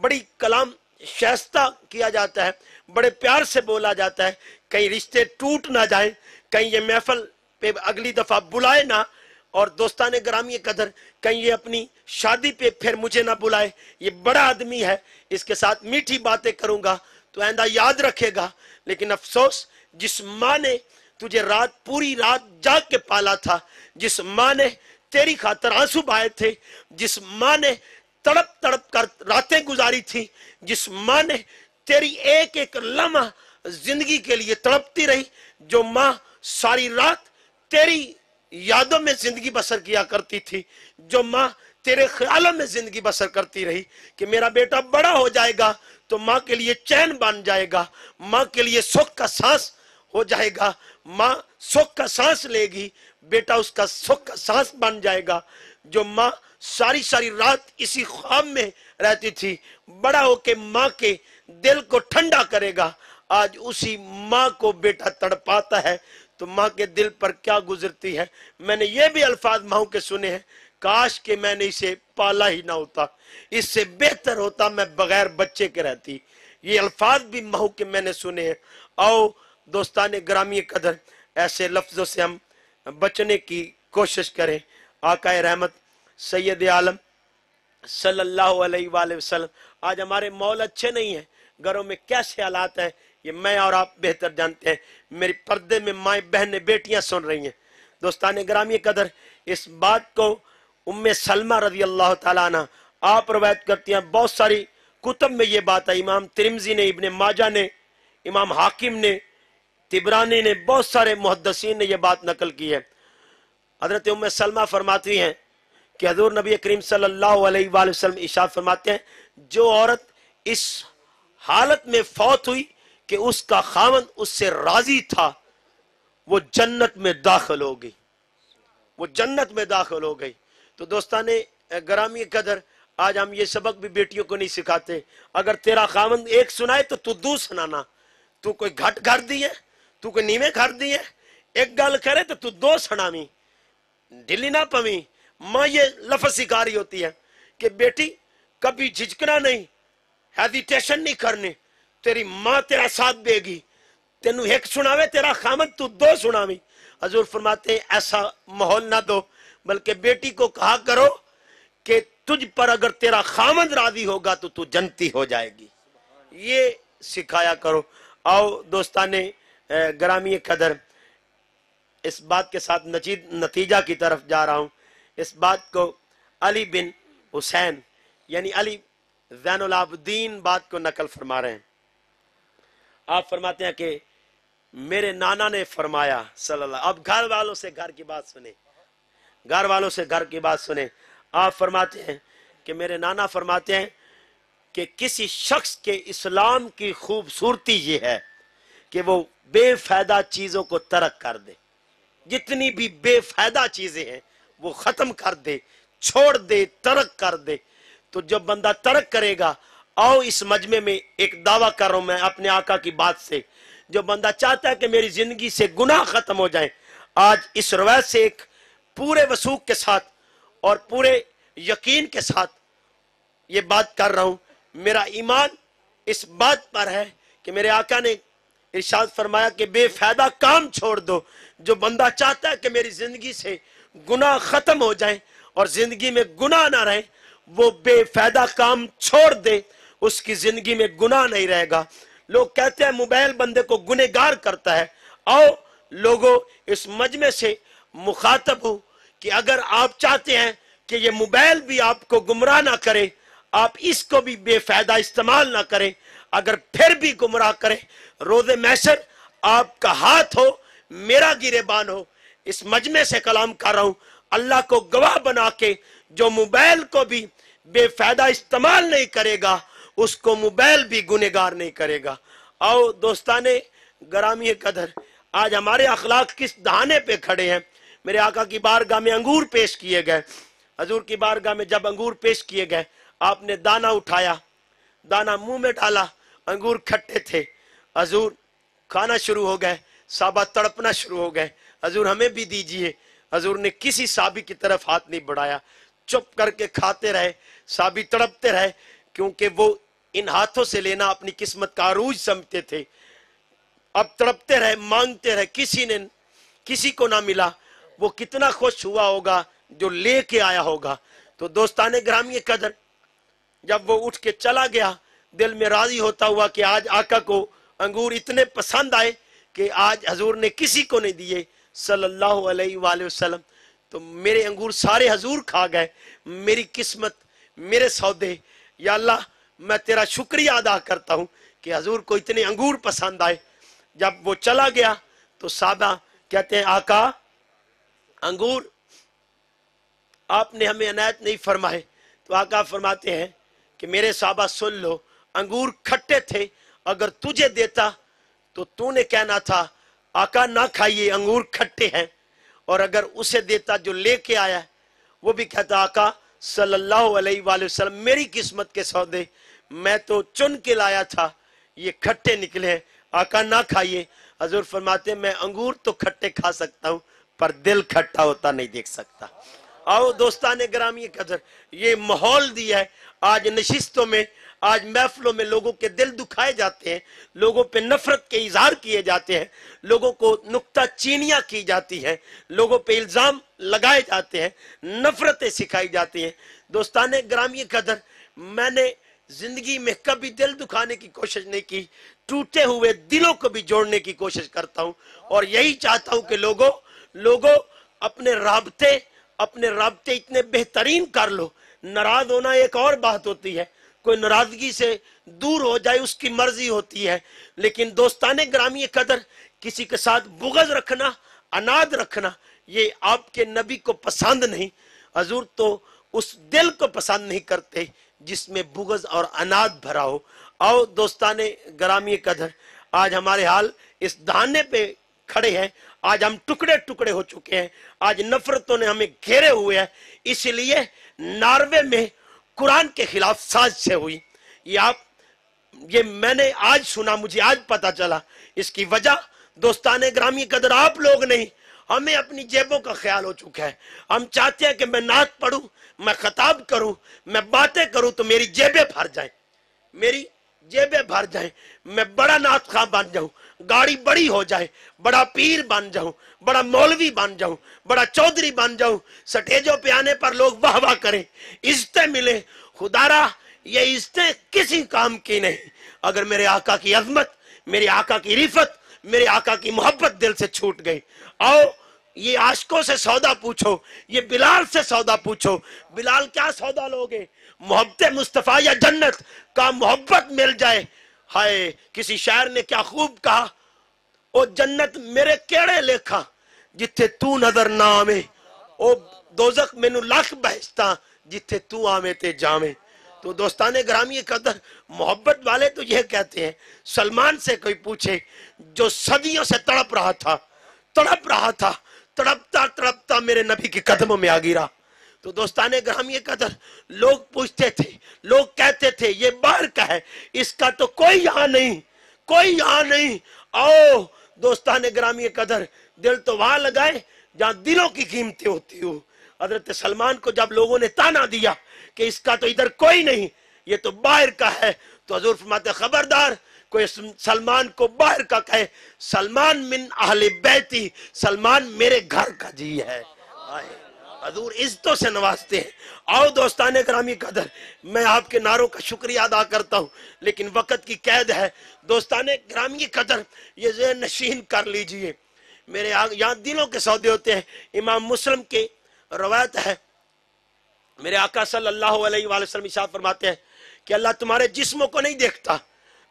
बड़ी कलाम शायस्ता किया जाता है बड़े प्यार से बोला जाता है कहीं रिश्ते टूट ना जाए कहीं ये महफल पे अगली दफा बुलाए ना और दोस्तान ग्रामीय कदर कहीं ये अपनी शादी पे फिर मुझे ना बुलाए ये बड़ा आदमी है इसके साथ मीठी बातें करूंगा तो आंदा याद रखेगा लेकिन अफसोस जिस माँ ने तुझे रात पूरी रात जाग के पाला था जिस माँ ने तेरी खातर आंसू बहाए थे जिस माँ ने तड़प तड़प मारी थी जिस माँ ने तेरी एक एक लम्हा जिंदगी के लिए तड़पती रही जो माँ सारी रात तेरी यादों में जिंदगी बसर किया करती थी जो माँ तेरे ख्यालों में जिंदगी बसर करती रही कि मेरा बेटा बड़ा हो जाएगा तो माँ के लिए चैन बन जाएगा माँ के लिए सुख का सांस हो जाएगा माँ सुख का सांस लेगी बेटा उसका सुख का सांस बन जाएगा जो माँ सारी सारी रात इसी ख्वाब में रहती थी बड़ा होके माँ के दिल को ठंडा करेगा आज उसी माँ को बेटा तड़पाता है तो माँ के दिल पर क्या गुजरती है मैंने ये भी अल्फाज माओ के सुने हैं काश के मैंने इसे पाला ही ना होता इससे बेहतर होता मैं बगैर बच्चे के रहती ये अल्फाज भी माओ के मैंने सुने हैं आओ दोस्तान ग्रामीण कदर ऐसे लफ्जों से हम बचने की कोशिश करें आकाए रहमत सैयद आलम सल्लल्लाहु अलैहि वसल्लम आज हमारे मॉल अच्छे नहीं है घरों में कैसे हालात है ये मैं और आप बेहतर जानते हैं मेरे पर्दे में माए बहने बेटियां सुन रही हैं दोस्तान ग्रामी कदर इस बात को उम सलमा रजी अल्लाह तला आप रवायत करती हैं बहुत सारी कुतुब में ये बात है इमाम तिरमजी ने इबन माजा ने इमाम हाकिम ने तिबरानी ने बहुत सारे मुहदसिन ने यह बात नकल की है हजरत उम्म सलमा फरमाती हैं कि हजूर नबी करीम सल्लाम इशा फरमाते हैं जो औरत इस हालत में फौत हुई कि उसका खामन उससे राजी था वो जन्नत में दाखिल हो गई वो जन्नत में दाखिल हो गई तो दोस्तान ने ग्रामी कदर आज हम ये सबक भी बेटियों को नहीं सिखाते अगर तेरा खामन एक सुनाए तो तू दू सुनाना तू कोई घट घर दिए तू कोई नीवे घर दिए एक गल करे तो तू दो सुनामी ढिली ना पवी माँ ये लफज सिखा रही होती है कि बेटी कभी झिझकना नहीं हेजिटेशन नहीं करने तेरी मां तेरा साथ देगी तेन एक सुनावे तेरा खामद तू दो सुनावी हजूर फरमाते हैं ऐसा माहौल ना दो बल्कि बेटी को कहा करो कि तुझ पर अगर तेरा खामद राजी होगा तो तू जनती हो जाएगी ये सिखाया करो आओ दोस्ताने ग्रामीण कदर इस बात के साथ नतीजा की तरफ जा रहा हूं इस बात को अली बिन हुसैन यानी अली जैनलाबद्दीन बात को नकल फरमा रहे हैं आप फरमाते हैं कि मेरे नाना ने फरमाया सल्लल्लाहु अब घर वालों से घर की बात सुने घर वालों से घर की बात सुने आप फरमाते हैं कि मेरे नाना फरमाते हैं कि किसी शख्स के इस्लाम की खूबसूरती ये है कि वो बेफायदा चीजों को तरक कर दे जितनी भी बेफायदा चीजें हैं वो खत्म कर दे छोड़ दे तर्क कर दे तो जब बंदा तर्क करेगा आओ इस मजमे में एक दावा कर रहा हूं मैं अपने आका की बात से जो बंदा चाहता है कि मेरी जिंदगी से गुनाह खत्म हो जाए आज इस रवायत से एक पूरे वसूख के साथ और पूरे यकीन के साथ ये बात कर रहा हूं मेरा ईमान इस बात पर है कि मेरे आका ने इर्शाद फरमाया कि बेफायदा काम छोड़ दो जो बंदा चाहता है कि मेरी जिंदगी से गुना खत्म हो जाए और जिंदगी में गुना ना रहे वो बेफायदा काम छोड़ दे उसकी जिंदगी में गुना नहीं रहेगा लोग कहते हैं मोबाइल बंदे को गुनेगार करता है आओ लोगों इस मजमे से मुखातब हो कि अगर आप चाहते हैं कि ये मोबाइल भी आपको गुमराह ना करे आप इसको भी बेफायदा इस्तेमाल ना करें अगर फिर भी गुमराह करें रोजे मैसर आपका हाथ हो मेरा गिरेबान हो इस मजमे से कलाम कर रहा हूँ अल्लाह को गवाह बना के जो मोबाइल को भी बेफायदा इस्तेमाल नहीं करेगा उसको मोबाइल भी गुनेगार नहीं करेगा आओ दोस्ताने ग्रामी कदर आज हमारे अखलाक किस दहाने पे खड़े हैं मेरे आका की बारगाह में अंगूर पेश किए गए हजूर की बारगाह में जब अंगूर पेश किए गए आपने दाना उठाया दाना मुंह में डाला अंगूर खट्टे थे हजूर खाना शुरू हो गए साबा तड़पना शुरू हो गए हजूर हमें भी दीजिए हजूर ने किसी साबी की तरफ हाथ नहीं बढ़ाया चुप करके खाते रहे साबी तड़पते रहे क्योंकि वो इन हाथों से लेना अपनी किस्मत का अरूज समझते थे अब तड़पते रहे मांगते रहे किसी ने किसी को ना मिला वो कितना खुश हुआ होगा जो लेके आया होगा तो दोस्तान ग्रामीण कदर जब वो उठ के चला गया दिल में राजी होता हुआ कि आज आका को अंगूर इतने पसंद आए कि आज हजूर ने किसी को नहीं दिए सल्लल्लाहु अलैहि वसल्लम तो मेरे अंगूर सारे हजूर खा गए मेरी किस्मत मेरे सौदे या अल्लाह मैं तेरा शुक्रिया अदा करता हूँ कि हजूर को इतने अंगूर पसंद आए जब वो चला गया तो सादा कहते हैं आका अंगूर आपने हमें अनायत नहीं फरमाए तो आका फरमाते हैं कि मेरे साहबा सुन लो अंगूर खट्टे थे अगर तुझे देता तो तूने कहना था आका ना खाइए अंगूर खट्टे हैं और अगर उसे देता जो लेके आया है वो भी कहता आका सल्लल्लाहु अलैहि वसल्लम मेरी किस्मत के सौदे मैं तो चुन के लाया था ये खट्टे निकले हैं आका ना खाइए हजूर फरमाते मैं अंगूर तो खट्टे खा सकता हूँ पर दिल खट्टा होता नहीं देख सकता आओ दोस्ता ने ग्रामीण कदर ये माहौल दिया है आज नशिस्तों में आज महफलों में लोगों के दिल दुखाए जाते हैं लोगों पे नफरत के इजहार किए जाते हैं लोगों को नुकता चीनियां की जाती हैं लोगों पे इल्ज़ाम लगाए जाते हैं नफरतें सिखाई जाती हैं दोस्तान ग्रामीण कदर मैंने जिंदगी में कभी दिल दुखाने की कोशिश नहीं की टूटे हुए दिलों को भी जोड़ने की कोशिश करता हूँ और यही चाहता हूँ कि लोगों लोगों अपने रबते अपने रबते इतने बेहतरीन कर लो नाराज होना एक और बात होती है कोई नाराजगी से दूर हो जाए उसकी मर्जी होती है लेकिन दोस्तान ग्रामीय कदर किसी के साथ बुगज रखना अनाद रखना ये आपके नबी को पसंद नहीं हजूर तो उस दिल को पसंद नहीं करते जिसमें बुगज और अनाद भरा हो आओ दोस्तान ग्रामीय कदर आज हमारे हाल इस धाने पे खड़े हैं आज हम टुकड़े टुकड़े हो चुके हैं आज नफरतों ने हमें घेरे हुए हैं इसलिए नार्वे में कुरान के खिलाफ साज हुई ये आप ये मैंने आज सुना मुझे आज पता चला इसकी वजह दोस्तान ग्रामी कदर आप लोग नहीं हमें अपनी जेबों का ख्याल हो चुका है हम चाहते हैं कि मैं नात पढ़ू मैं खताब करूं मैं बातें करूं तो मेरी जेबें भर जाएं मेरी जेबें भर जाएं मैं बड़ा नात खा बन जाऊं गाड़ी बड़ी हो जाए बड़ा पीर बन जाऊं बड़ा मौलवी बन जाऊं बड़ा चौधरी बन जाऊं सटेजों पे आने पर लोग वाह वाह करें इज्जतें मिले खुदारा ये इज्जतें किसी काम की नहीं अगर मेरे आका की अजमत मेरे आका की रिफत मेरे आका की मोहब्बत दिल से छूट गई आओ ये आशकों से सौदा पूछो ये बिलाल से सौदा पूछो बिलाल क्या सौदा लोगे मोहब्बत मुस्तफ़ा या जन्नत का मोहब्बत मिल जाए हाय किसी शायर ने क्या खूब कहा ओ जन्नत मेरे केड़े लेखा जिथे तू नजर ना आवे ओ दोजक मेनु लाख बहसता जिथे तू आवे ते जावे तो दोस्तान ग्रामीय कदर मोहब्बत वाले तो यह कहते हैं सलमान से कोई पूछे जो सदियों से तड़प रहा था तड़प रहा था तड़पता तड़पता मेरे नबी के कदमों में आ गिरा तो दोस्तान ग्राम ये कदर लोग पूछते थे लोग कहते थे ये बाहर का है इसका तो कोई यहाँ नहीं कोई यहाँ नहीं आओ दोस्तान ग्राम ये कदर दिल तो वहां लगाए जहाँ दिलों की कीमतें होती हो हजरत सलमान को जब लोगों ने ताना दिया कि इसका तो इधर कोई नहीं ये तो बाहर का है तो हजूर फरमाते खबरदार कोई सलमान को बाहर का कहे सलमान मिन अहले बैती सलमान मेरे घर का जी है आए। हजूर इज्जतों से नवाजते हैं आओ दोस्तान ग्रामी कदर मैं आपके नारों का शुक्रिया अदा करता हूँ लेकिन वक़्त की कैद है दोस्तान ग्रामी कदर ये जहन नशीन कर लीजिए मेरे यहाँ दिलों के सौदे होते हैं इमाम मुस्लिम के रवायत है मेरे आका सल्लल्लाहु इशाद फरमाते हैं कि अल्लाह तुम्हारे जिस्मों को नहीं देखता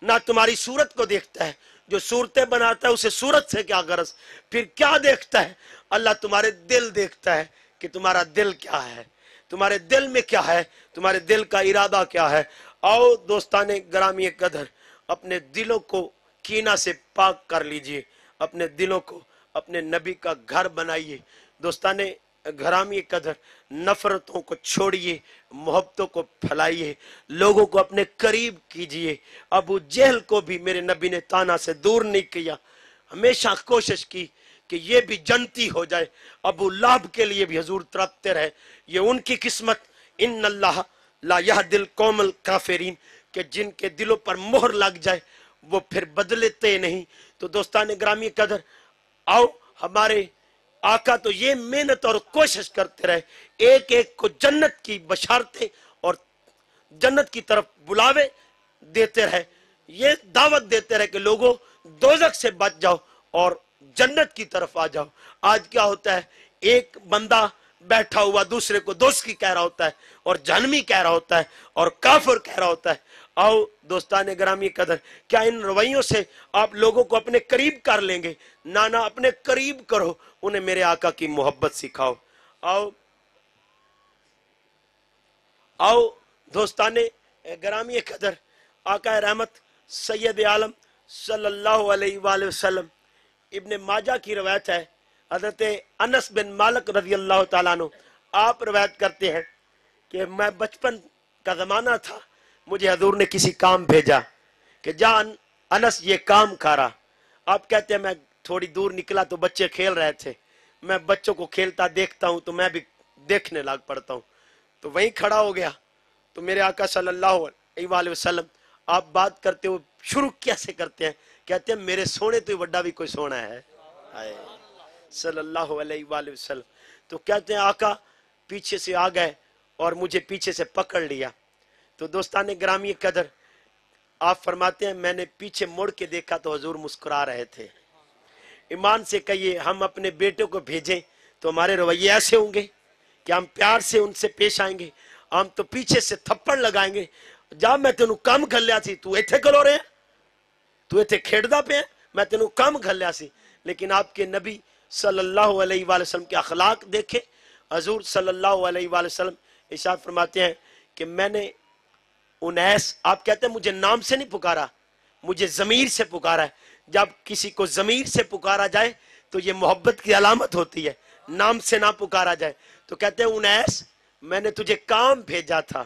ना तुम्हारी सूरत को देखता है जो सूरतें बनाता है उसे सूरत से क्या गरज फिर क्या देखता है अल्लाह तुम्हारे दिल देखता है कि तुम्हारा दिल क्या है तुम्हारे दिल में क्या है तुम्हारे दिल का इरादा क्या है आओ दोस्तान ग्रामीय कदर अपने दिलों को कीना से पाक कर लीजिए अपने दिलों को अपने नबी का घर बनाइए दोस्तान घरामी कदर नफरतों को छोड़िए मोहब्बतों को फैलाइए लोगों को अपने करीब कीजिए अबू जहल को भी मेरे नबी ने ताना से दूर नहीं किया हमेशा कोशिश की कि ये भी जनती हो जाए अबू लाभ के लिए भी हजूर तरपते रहे ये उनकी किस्मत इन अल्लाह ला यह दिल कोमल काफेरीन के जिनके दिलों पर मोहर लग जाए वो फिर बदलते नहीं तो दोस्तान ग्रामी कदर आओ हमारे आका तो ये मेहनत और कोशिश करते रहे एक एक को जन्नत की बशारते और जन्नत की तरफ बुलावे देते रहे ये दावत देते रहे कि लोगों दोजक से बच जाओ और जन्नत की तरफ आ जाओ आज क्या होता है एक बंदा बैठा हुआ दूसरे को दोस्त की कह रहा होता है और जन्मी कह रहा होता है और काफर कह रहा होता है आओ दोस्तान ग्रामी कदर क्या इन रवैयों से आप लोगों को अपने करीब कर लेंगे ना ना अपने करीब करो उन्हें मेरे आका की मोहब्बत सिखाओ आओ आओ दोस्तान ग्रामी कदर आका रहमत सैयद आलम सल्लल्लाहु अलैहि वसल्लम इब्ने माजा की रवायत है हजरत अनस बिन मालिक रजी अल्लाह तु आप रवायत करते हैं कि मैं बचपन का ज़माना था मुझे हजूर ने किसी काम भेजा कि जान अनस ये काम खा आप कहते हैं मैं थोड़ी दूर निकला तो बच्चे खेल रहे थे मैं बच्चों को खेलता देखता हूं तो मैं भी देखने लग पड़ता हूं तो वहीं खड़ा हो गया तो मेरे आका सल्लल्लाहु अलैहि वसल्लम आप बात करते हो शुरू कैसे करते हैं कहते हैं मेरे सोने तो वड्डा भी कोई सोना है सल्लल्लाहु अलैहि वसल्लम तो कहते हैं आका पीछे से आ गए और मुझे पीछे से पकड़ लिया तो दोस्ता ने ग्रामीण कदर आप फरमाते हैं मैंने पीछे मुड़ के देखा तो हजूर मुस्कुरा रहे थे ईमान से कहिए हम अपने बेटों को भेजें तो हमारे रवैये ऐसे होंगे कि हम प्यार से उनसे पेश आएंगे हम तो पीछे से थप्पड़ लगाएंगे जा मैं तेन कम कर लिया थी तू इतने करो रहे तू इत ਖੇਡਦਾ पे ਮੈਂ ਤੈਨੂੰ ਕੰਮ ਘੱਲਿਆ लेकिन आपके नबी ਨਬੀ सल्लल्लाहु अलैहि के अखलाक देखे हजूर सल्लल्लाहु अलैहि इशाद फरमाते हैं कि मैंने उनैस आप कहते हैं मुझे नाम से नहीं पुकारा मुझे ज़मीर से पुकारा है जब किसी को ज़मीर से पुकारा जाए तो ये मोहब्बत की अलामत होती है नाम से ना पुकारा जाए तो कहते हैं उनैस मैंने तुझे काम भेजा था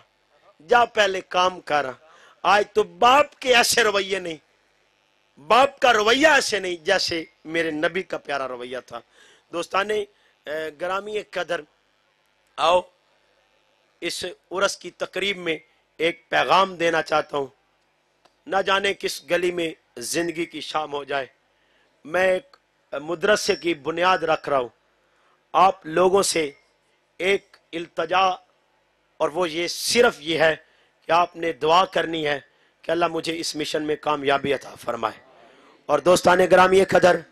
जा पहले काम करा आज तो बाप के ऐसे रवैये नहीं बाप का रवैया ऐसे नहीं जैसे मेरे नबी का प्यारा रवैया था दोस्ताने ग्रामीण कदर आओ इस उर्स की तकरीब में एक पैगाम देना चाहता हूँ ना जाने किस गली में ज़िंदगी की शाम हो जाए मैं एक मदरसे की बुनियाद रख रहा हूँ आप लोगों से एक अल्तजा और वो ये सिर्फ ये है कि आपने दुआ करनी है कि अल्लाह मुझे इस मिशन में कामयाबी अता फरमाए और दोस्तान ग्राम ये खदर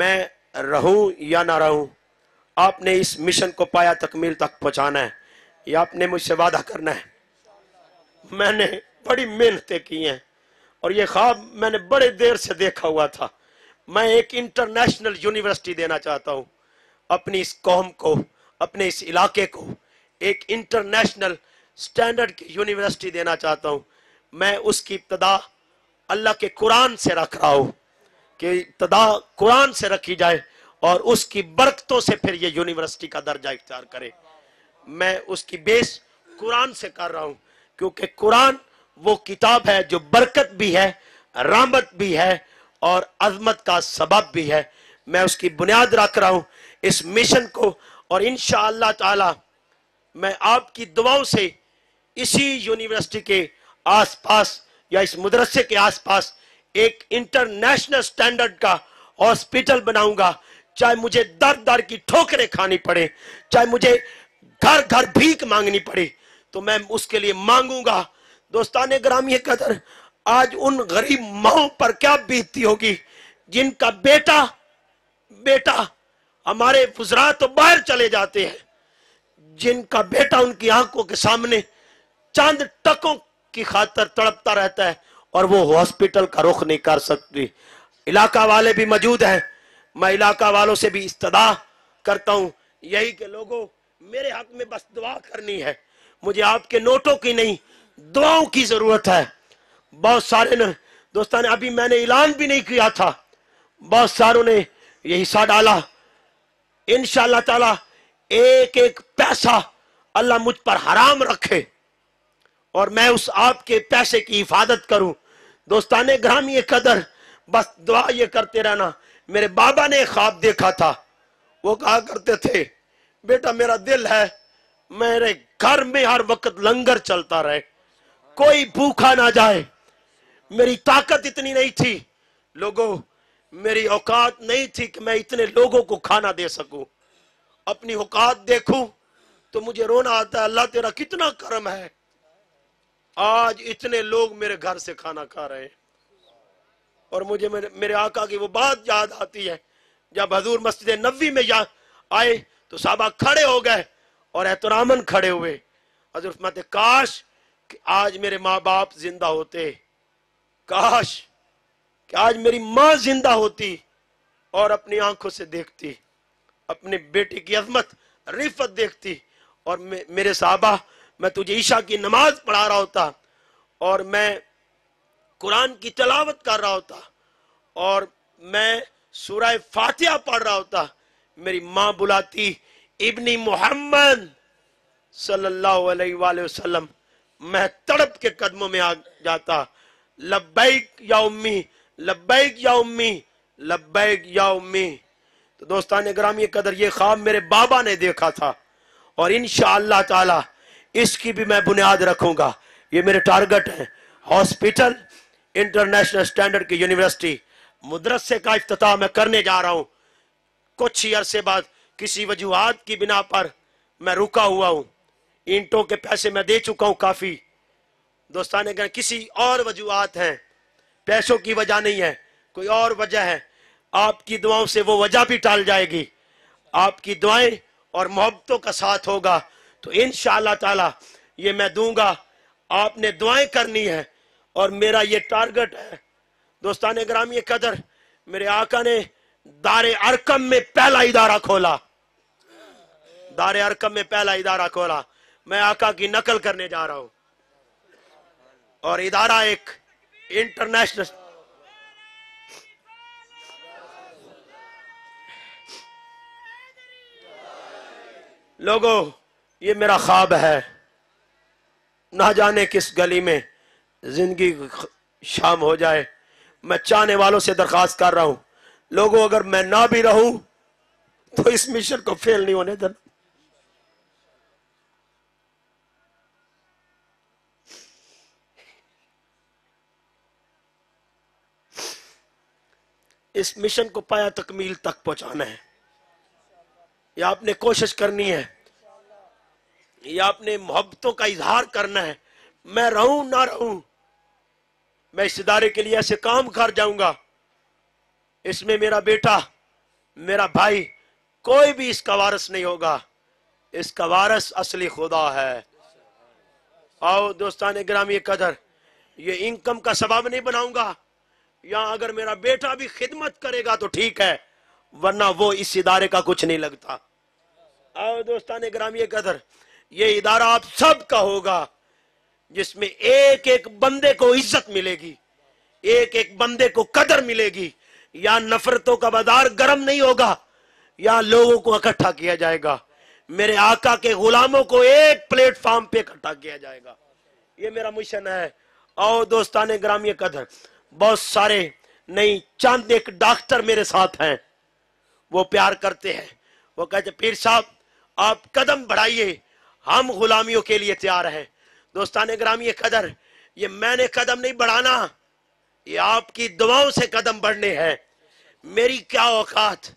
मैं रहूं या ना रहूं आपने इस मिशन को पाया तकमील तक पहुंचाना है या आपने मुझसे वादा करना है मैंने बड़ी मेहनतें की हैं और ये ख्वाब मैंने बड़े देर से देखा हुआ था मैं एक इंटरनेशनल यूनिवर्सिटी देना चाहता हूँ अपनी इस कौम को अपने इस इलाके को एक इंटरनेशनल स्टैंडर्ड की यूनिवर्सिटी देना चाहता हूँ मैं उसकी इब्तदा अल्लाह के कुरान से रख रहा हो कि इब्तदा कुरान से रखी जाए और उसकी बरकतों से फिर ये यूनिवर्सिटी का दर्जा इख्तियार करे मैं उसकी बेस कुरान से कर रहा हूँ क्योंकि कुरान वो किताब है जो बरकत भी है रामत भी है और अजमत का सबब भी है मैं उसकी बुनियाद रख रहा हूँ इस मिशन को और इन ताला मैं आपकी दुआओं से इसी यूनिवर्सिटी के आसपास या इस मदरसे के आसपास एक इंटरनेशनल स्टैंडर्ड का हॉस्पिटल बनाऊंगा चाहे मुझे दर दर की ठोकरें खानी पड़े चाहे मुझे घर घर भीख मांगनी पड़े तो मैं उसके लिए मांगूंगा दोस्तान ग्रामीण कदर आज उन गरीब माओ पर क्या बीतती होगी जिनका बेटा बेटा हमारे गुजरात तो बाहर चले जाते हैं जिनका बेटा उनकी आंखों के सामने चांद टकों की खातर तड़पता रहता है और वो हॉस्पिटल का रुख नहीं कर सकती इलाका वाले भी मौजूद हैं मैं इलाका वालों से भी इस्तदा करता हूं यही के लोगों मेरे हक में बस दुआ करनी है मुझे आपके नोटों की नहीं दुआओं की जरूरत है बहुत सारे ने दोस्तों ने अभी मैंने ऐलान भी नहीं किया था बहुत सारों ने ये हिस्सा डाला इन ताला एक एक पैसा अल्लाह मुझ पर हराम रखे और मैं उस आपके पैसे की हिफाजत करूं दोस्ताने ग्राम ये कदर बस दुआ ये करते रहना मेरे बाबा ने ख्वाब देखा था वो कहा करते थे बेटा मेरा दिल है मेरे घर में हर वक्त लंगर चलता रहे कोई भूखा ना जाए मेरी ताकत इतनी नहीं थी लोगों मेरी औकात नहीं थी कि मैं इतने लोगों को खाना दे सकूं अपनी औकात देखूं तो मुझे रोना आता है अल्लाह तेरा कितना कर्म है आज इतने लोग मेरे घर से खाना खा रहे हैं और मुझे मेरे, आका की वो बात याद आती है जब हजूर मस्जिद नबी में जा आए तो साहबा खड़े हो गए और एहतरामन खड़े हुए हजरत मत काश कि आज मेरे माँ बाप जिंदा होते काश कि आज मेरी माँ जिंदा होती और अपनी आंखों से देखती अपने बेटे की अजमत रिफत देखती और मे, मेरे साहबा मैं तुझे ईशा की नमाज पढ़ा रहा होता और मैं कुरान की तलावत कर रहा होता और मैं सूरह फातिहा पढ़ रहा होता मेरी माँ बुलाती इबनी मोहम्मद सल्लल्लाहु अलैहि मैं तड़प के कदमों में आ जाता लब्बैक या उम्मी लब्बैक या उम्मी लब्बैक या उम्मी तो दोस्तान ग्रामीण कदर ये ख्वाब मेरे बाबा ने देखा था और इन शाह इसकी भी मैं बुनियाद रखूंगा ये मेरे टारगेट हैं हॉस्पिटल इंटरनेशनल स्टैंडर्ड की यूनिवर्सिटी मुद्रसे का अफ्ताह मैं करने जा रहा हूं कुछ ही अरसे बाद किसी वजूहत की बिना पर मैं रुका हुआ हूं ईंटों के पैसे मैं दे चुका हूं काफी दोस्तान कहा किसी और वजूहत हैं पैसों की वजह नहीं है कोई और वजह है आपकी दुआओं से वो वजह भी टाल जाएगी आपकी दुआएं और मोहब्बतों का साथ होगा तो इन ताला ये मैं दूंगा आपने दुआएं करनी है और मेरा ये टारगेट है दोस्तान ग्राम कदर मेरे आका ने दारे अरकम में पहला इदारा खोला दारे अरकम में पहला इदारा खोला मैं आका की नकल करने जा रहा हूं और इदारा एक इंटरनेशनल लोगों ये मेरा ख्वाब है ना जाने किस गली में जिंदगी शाम हो जाए मैं चाहने वालों से दरख्वास्त कर रहा हूं लोगों अगर मैं ना भी रहूं तो इस मिशन को फेल नहीं होने देना इस मिशन को पाया तकमील तक पहुंचाना है या आपने कोशिश करनी है या अपने मोहब्बतों का इजहार करना है मैं रहूं ना रहूं मैं इस इदारे के लिए ऐसे काम कर जाऊंगा इसमें मेरा बेटा मेरा भाई कोई भी इसका वारस नहीं होगा इसका वारस असली खुदा है आओ दोस्तान ग्रामीण कदर ये इनकम का सबाब नहीं बनाऊंगा या अगर मेरा बेटा भी खिदमत करेगा तो ठीक है वरना वो इस इदारे का कुछ नहीं लगता आओ दोस्तान ग्रामीण कदर ये इदारा आप सब का होगा जिसमें एक एक बंदे को इज्जत मिलेगी एक एक बंदे को कदर मिलेगी या नफरतों का बाजार गर्म नहीं होगा या लोगों को इकट्ठा किया जाएगा मेरे आका के गुलामों को एक प्लेटफॉर्म पे इकट्ठा किया जाएगा ये मेरा मिशन है और दोस्तान ग्रामीण कदर बहुत सारे नहीं चंद एक डॉक्टर मेरे साथ हैं वो प्यार करते हैं वो कहते पीर साहब आप कदम बढ़ाइए हम गुलामियों के लिए तैयार हैं दोस्तान ग्राम ये कदर ये मैंने कदम नहीं बढ़ाना ये आपकी दुआओं से कदम बढ़ने हैं मेरी क्या औकात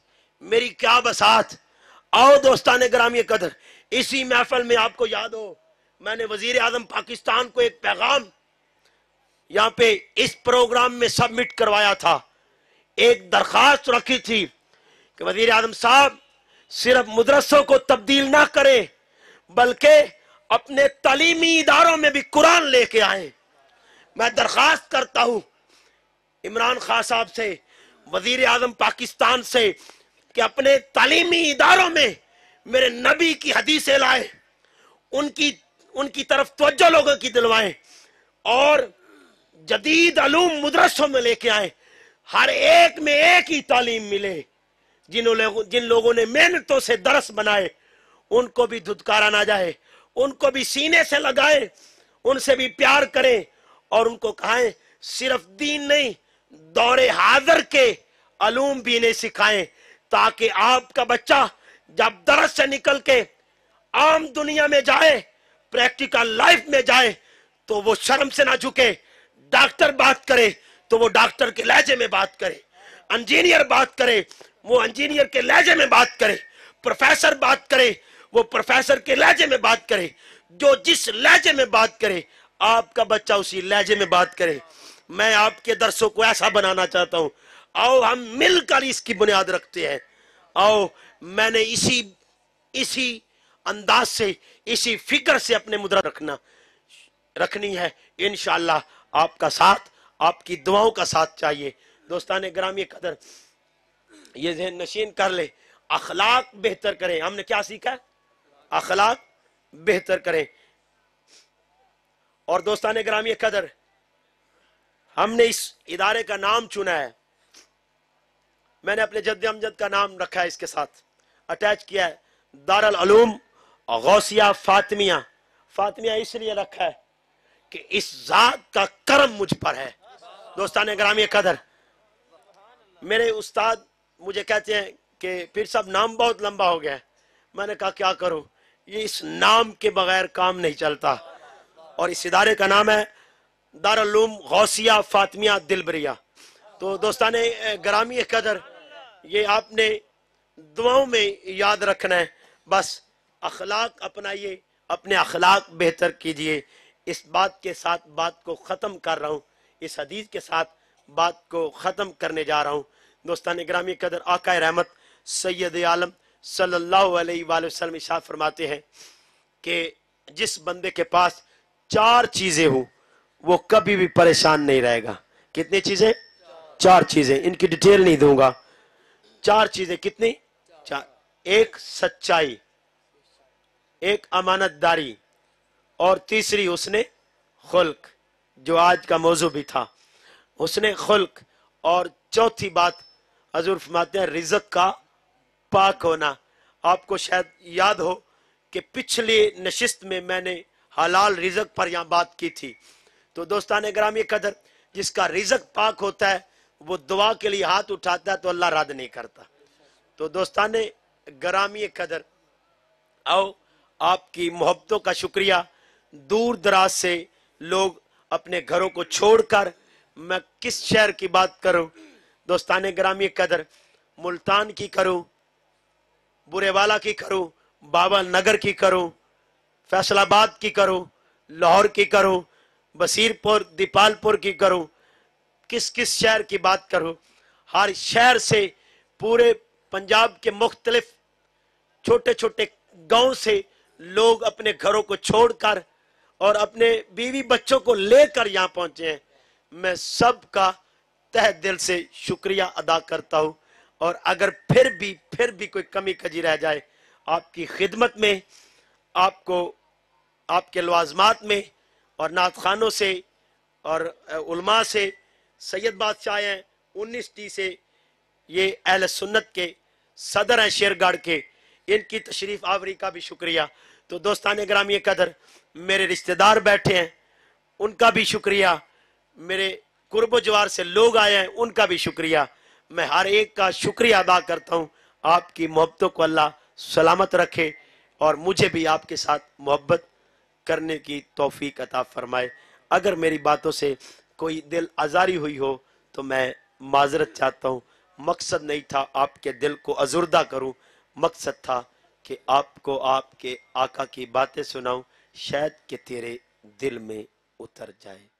मेरी क्या बसात आओ दोस्तान ग्राम ये कदर इसी महफल में आपको याद हो मैंने वजीर आजम पाकिस्तान को एक पैगाम यहाँ पे इस प्रोग्राम में सबमिट करवाया था एक दरखास्त रखी थी कि वजीर आजम साहब सिर्फ मुदरसों को तब्दील ना करें बल्कि अपने तलीमी इदारों में भी कुरान लेके आए मैं दरखास्त करता हूं इमरान खान साहब से वजीर आजम पाकिस्तान से कि अपने तलीमी इदारों में मेरे नबी की हदीसें लाए उनकी उनकी तरफ तवज्जो लोगों की दिलवाए और जदीद अलूम मदरसों में लेके आए हर एक में एक ही तालीम मिले जिन लोगों जिन लोगों ने मेहनतों से दरस बनाए उनको भी धुतकारा ना जाए उनको भी सीने से लगाए उनसे भी प्यार करें और उनको कहें सिर्फ दीन नहीं दौरे हाजर के अलूम भी इन्हें सिखाएं ताकि आपका बच्चा जब दरस से निकल के आम दुनिया में जाए प्रैक्टिकल लाइफ में जाए तो वो शर्म से ना झुके डॉक्टर बात करे तो वो डॉक्टर के लहजे में बात करे इंजीनियर बात करे वो इंजीनियर के लहजे में बात करे प्रोफेसर बात करे वो प्रोफेसर के लहजे में बात करे जो जिस लहजे में बात करे आपका बच्चा उसी लहजे में बात करे मैं आपके दर्शों को ऐसा बनाना चाहता हूँ आओ हम मिलकर इसकी बुनियाद रखते हैं आओ मैंने इसी इसी अंदाज से इसी फिक्र से अपने मुद्रा रखना रखनी है इन आपका साथ आपकी दुआओं का साथ चाहिए दोस्तान ग्राम ये कदर ये जहन नशीन कर ले अखलाक बेहतर करें हमने क्या सीखा है अखलाक बेहतर करें और दोस्तान ने ग्रामीण कदर हमने इस इदारे का नाम चुना है मैंने अपने जद अमजद का नाम रखा है इसके साथ अटैच किया है दारल दारूम गौसिया फातमिया फातमिया इसलिए रखा है कि इस जात का कर्म मुझ पर है दोस्तान ग्रामीय कदर मेरे उस्ताद मुझे कहते हैं कि फिर सब नाम बहुत लंबा हो गया है मैंने कहा क्या करूं ये इस नाम के बगैर काम नहीं चलता और इस इदारे का नाम है दारूम गौसिया फातमिया दिलबरिया तो दोस्तान ग्रामी कदर ये आपने दुआओं में याद रखना है बस अखलाक अपनाइए अपने अखलाक बेहतर कीजिए इस बात के साथ बात को ख़त्म कर रहा हूँ इस हदीस के साथ बात को ख़त्म करने जा रहा हूँ दोस्तान ग्रामी कदर आकाय रहमत सैद आलम सल्लल्लाहु अलैहि वसल्लम इशाद फरमाते हैं कि जिस बंदे के पास चार चीज़ें हो वो कभी भी परेशान नहीं रहेगा कितनी चीज़ें चार चीज़ें इनकी डिटेल नहीं दूंगा चार चीज़ें कितनी चार एक सच्चाई एक अमानतदारी और तीसरी उसने खुल्क जो आज का मौजू भी था उसने खुल्क और चौथी बात हजूर फरमाते हैं रिजक का पाक होना आपको शायद याद हो कि पिछले नशिस्त में मैंने हलाल रिजक पर यहाँ बात की थी तो दोस्तान ग्राम कदर जिसका रिजक पाक होता है वो दुआ के लिए हाथ उठाता है तो अल्लाह रद्द नहीं करता तो दोस्तान ग्रामी कदर आओ आपकी मोहब्बतों का शुक्रिया दूर दराज से लोग अपने घरों को छोड़कर मैं किस शहर की बात करूं दोस्तान ग्रामी कदर मुल्तान की करूं बुरेवाला की करो बाबा नगर की करो फैसलाबाद की करो लाहौर की करो बसीरपुर दीपालपुर की करो किस किस शहर की बात करो हर शहर से पूरे पंजाब के मुख्तलिफ छोटे छोटे गांव से लोग अपने घरों को छोड़कर और अपने बीवी बच्चों को लेकर यहाँ पहुंचे हैं मैं सबका तह दिल से शुक्रिया अदा करता हूँ और अगर फिर भी फिर भी कोई कमी कजी रह जाए आपकी खिदमत में आपको आपके लवाजमात में और नात खानों से और उलमा से सैयद बादशाह हैं उन्नीस टी से ये अहल सुन्नत के सदर हैं शेरगढ़ के इनकी तशरीफ आवरी का भी शुक्रिया तो दोस्तान ग्रामीय कदर मेरे रिश्तेदार बैठे हैं उनका भी शुक्रिया मेरे कुर्ब जवार से लोग आए हैं उनका भी शुक्रिया मैं हर एक का शुक्रिया अदा करता हूँ आपकी मोहब्बतों को अल्लाह सलामत रखे और मुझे भी आपके साथ मोहब्बत करने की तोफ़ी अता फरमाए अगर मेरी बातों से कोई दिल आज़ारी हुई हो तो मैं माजरत चाहता हूँ मकसद नहीं था आपके दिल को अजुर्दा करूँ मकसद था कि आपको आपके आका की बातें सुनाऊँ शायद कि तेरे दिल में उतर जाए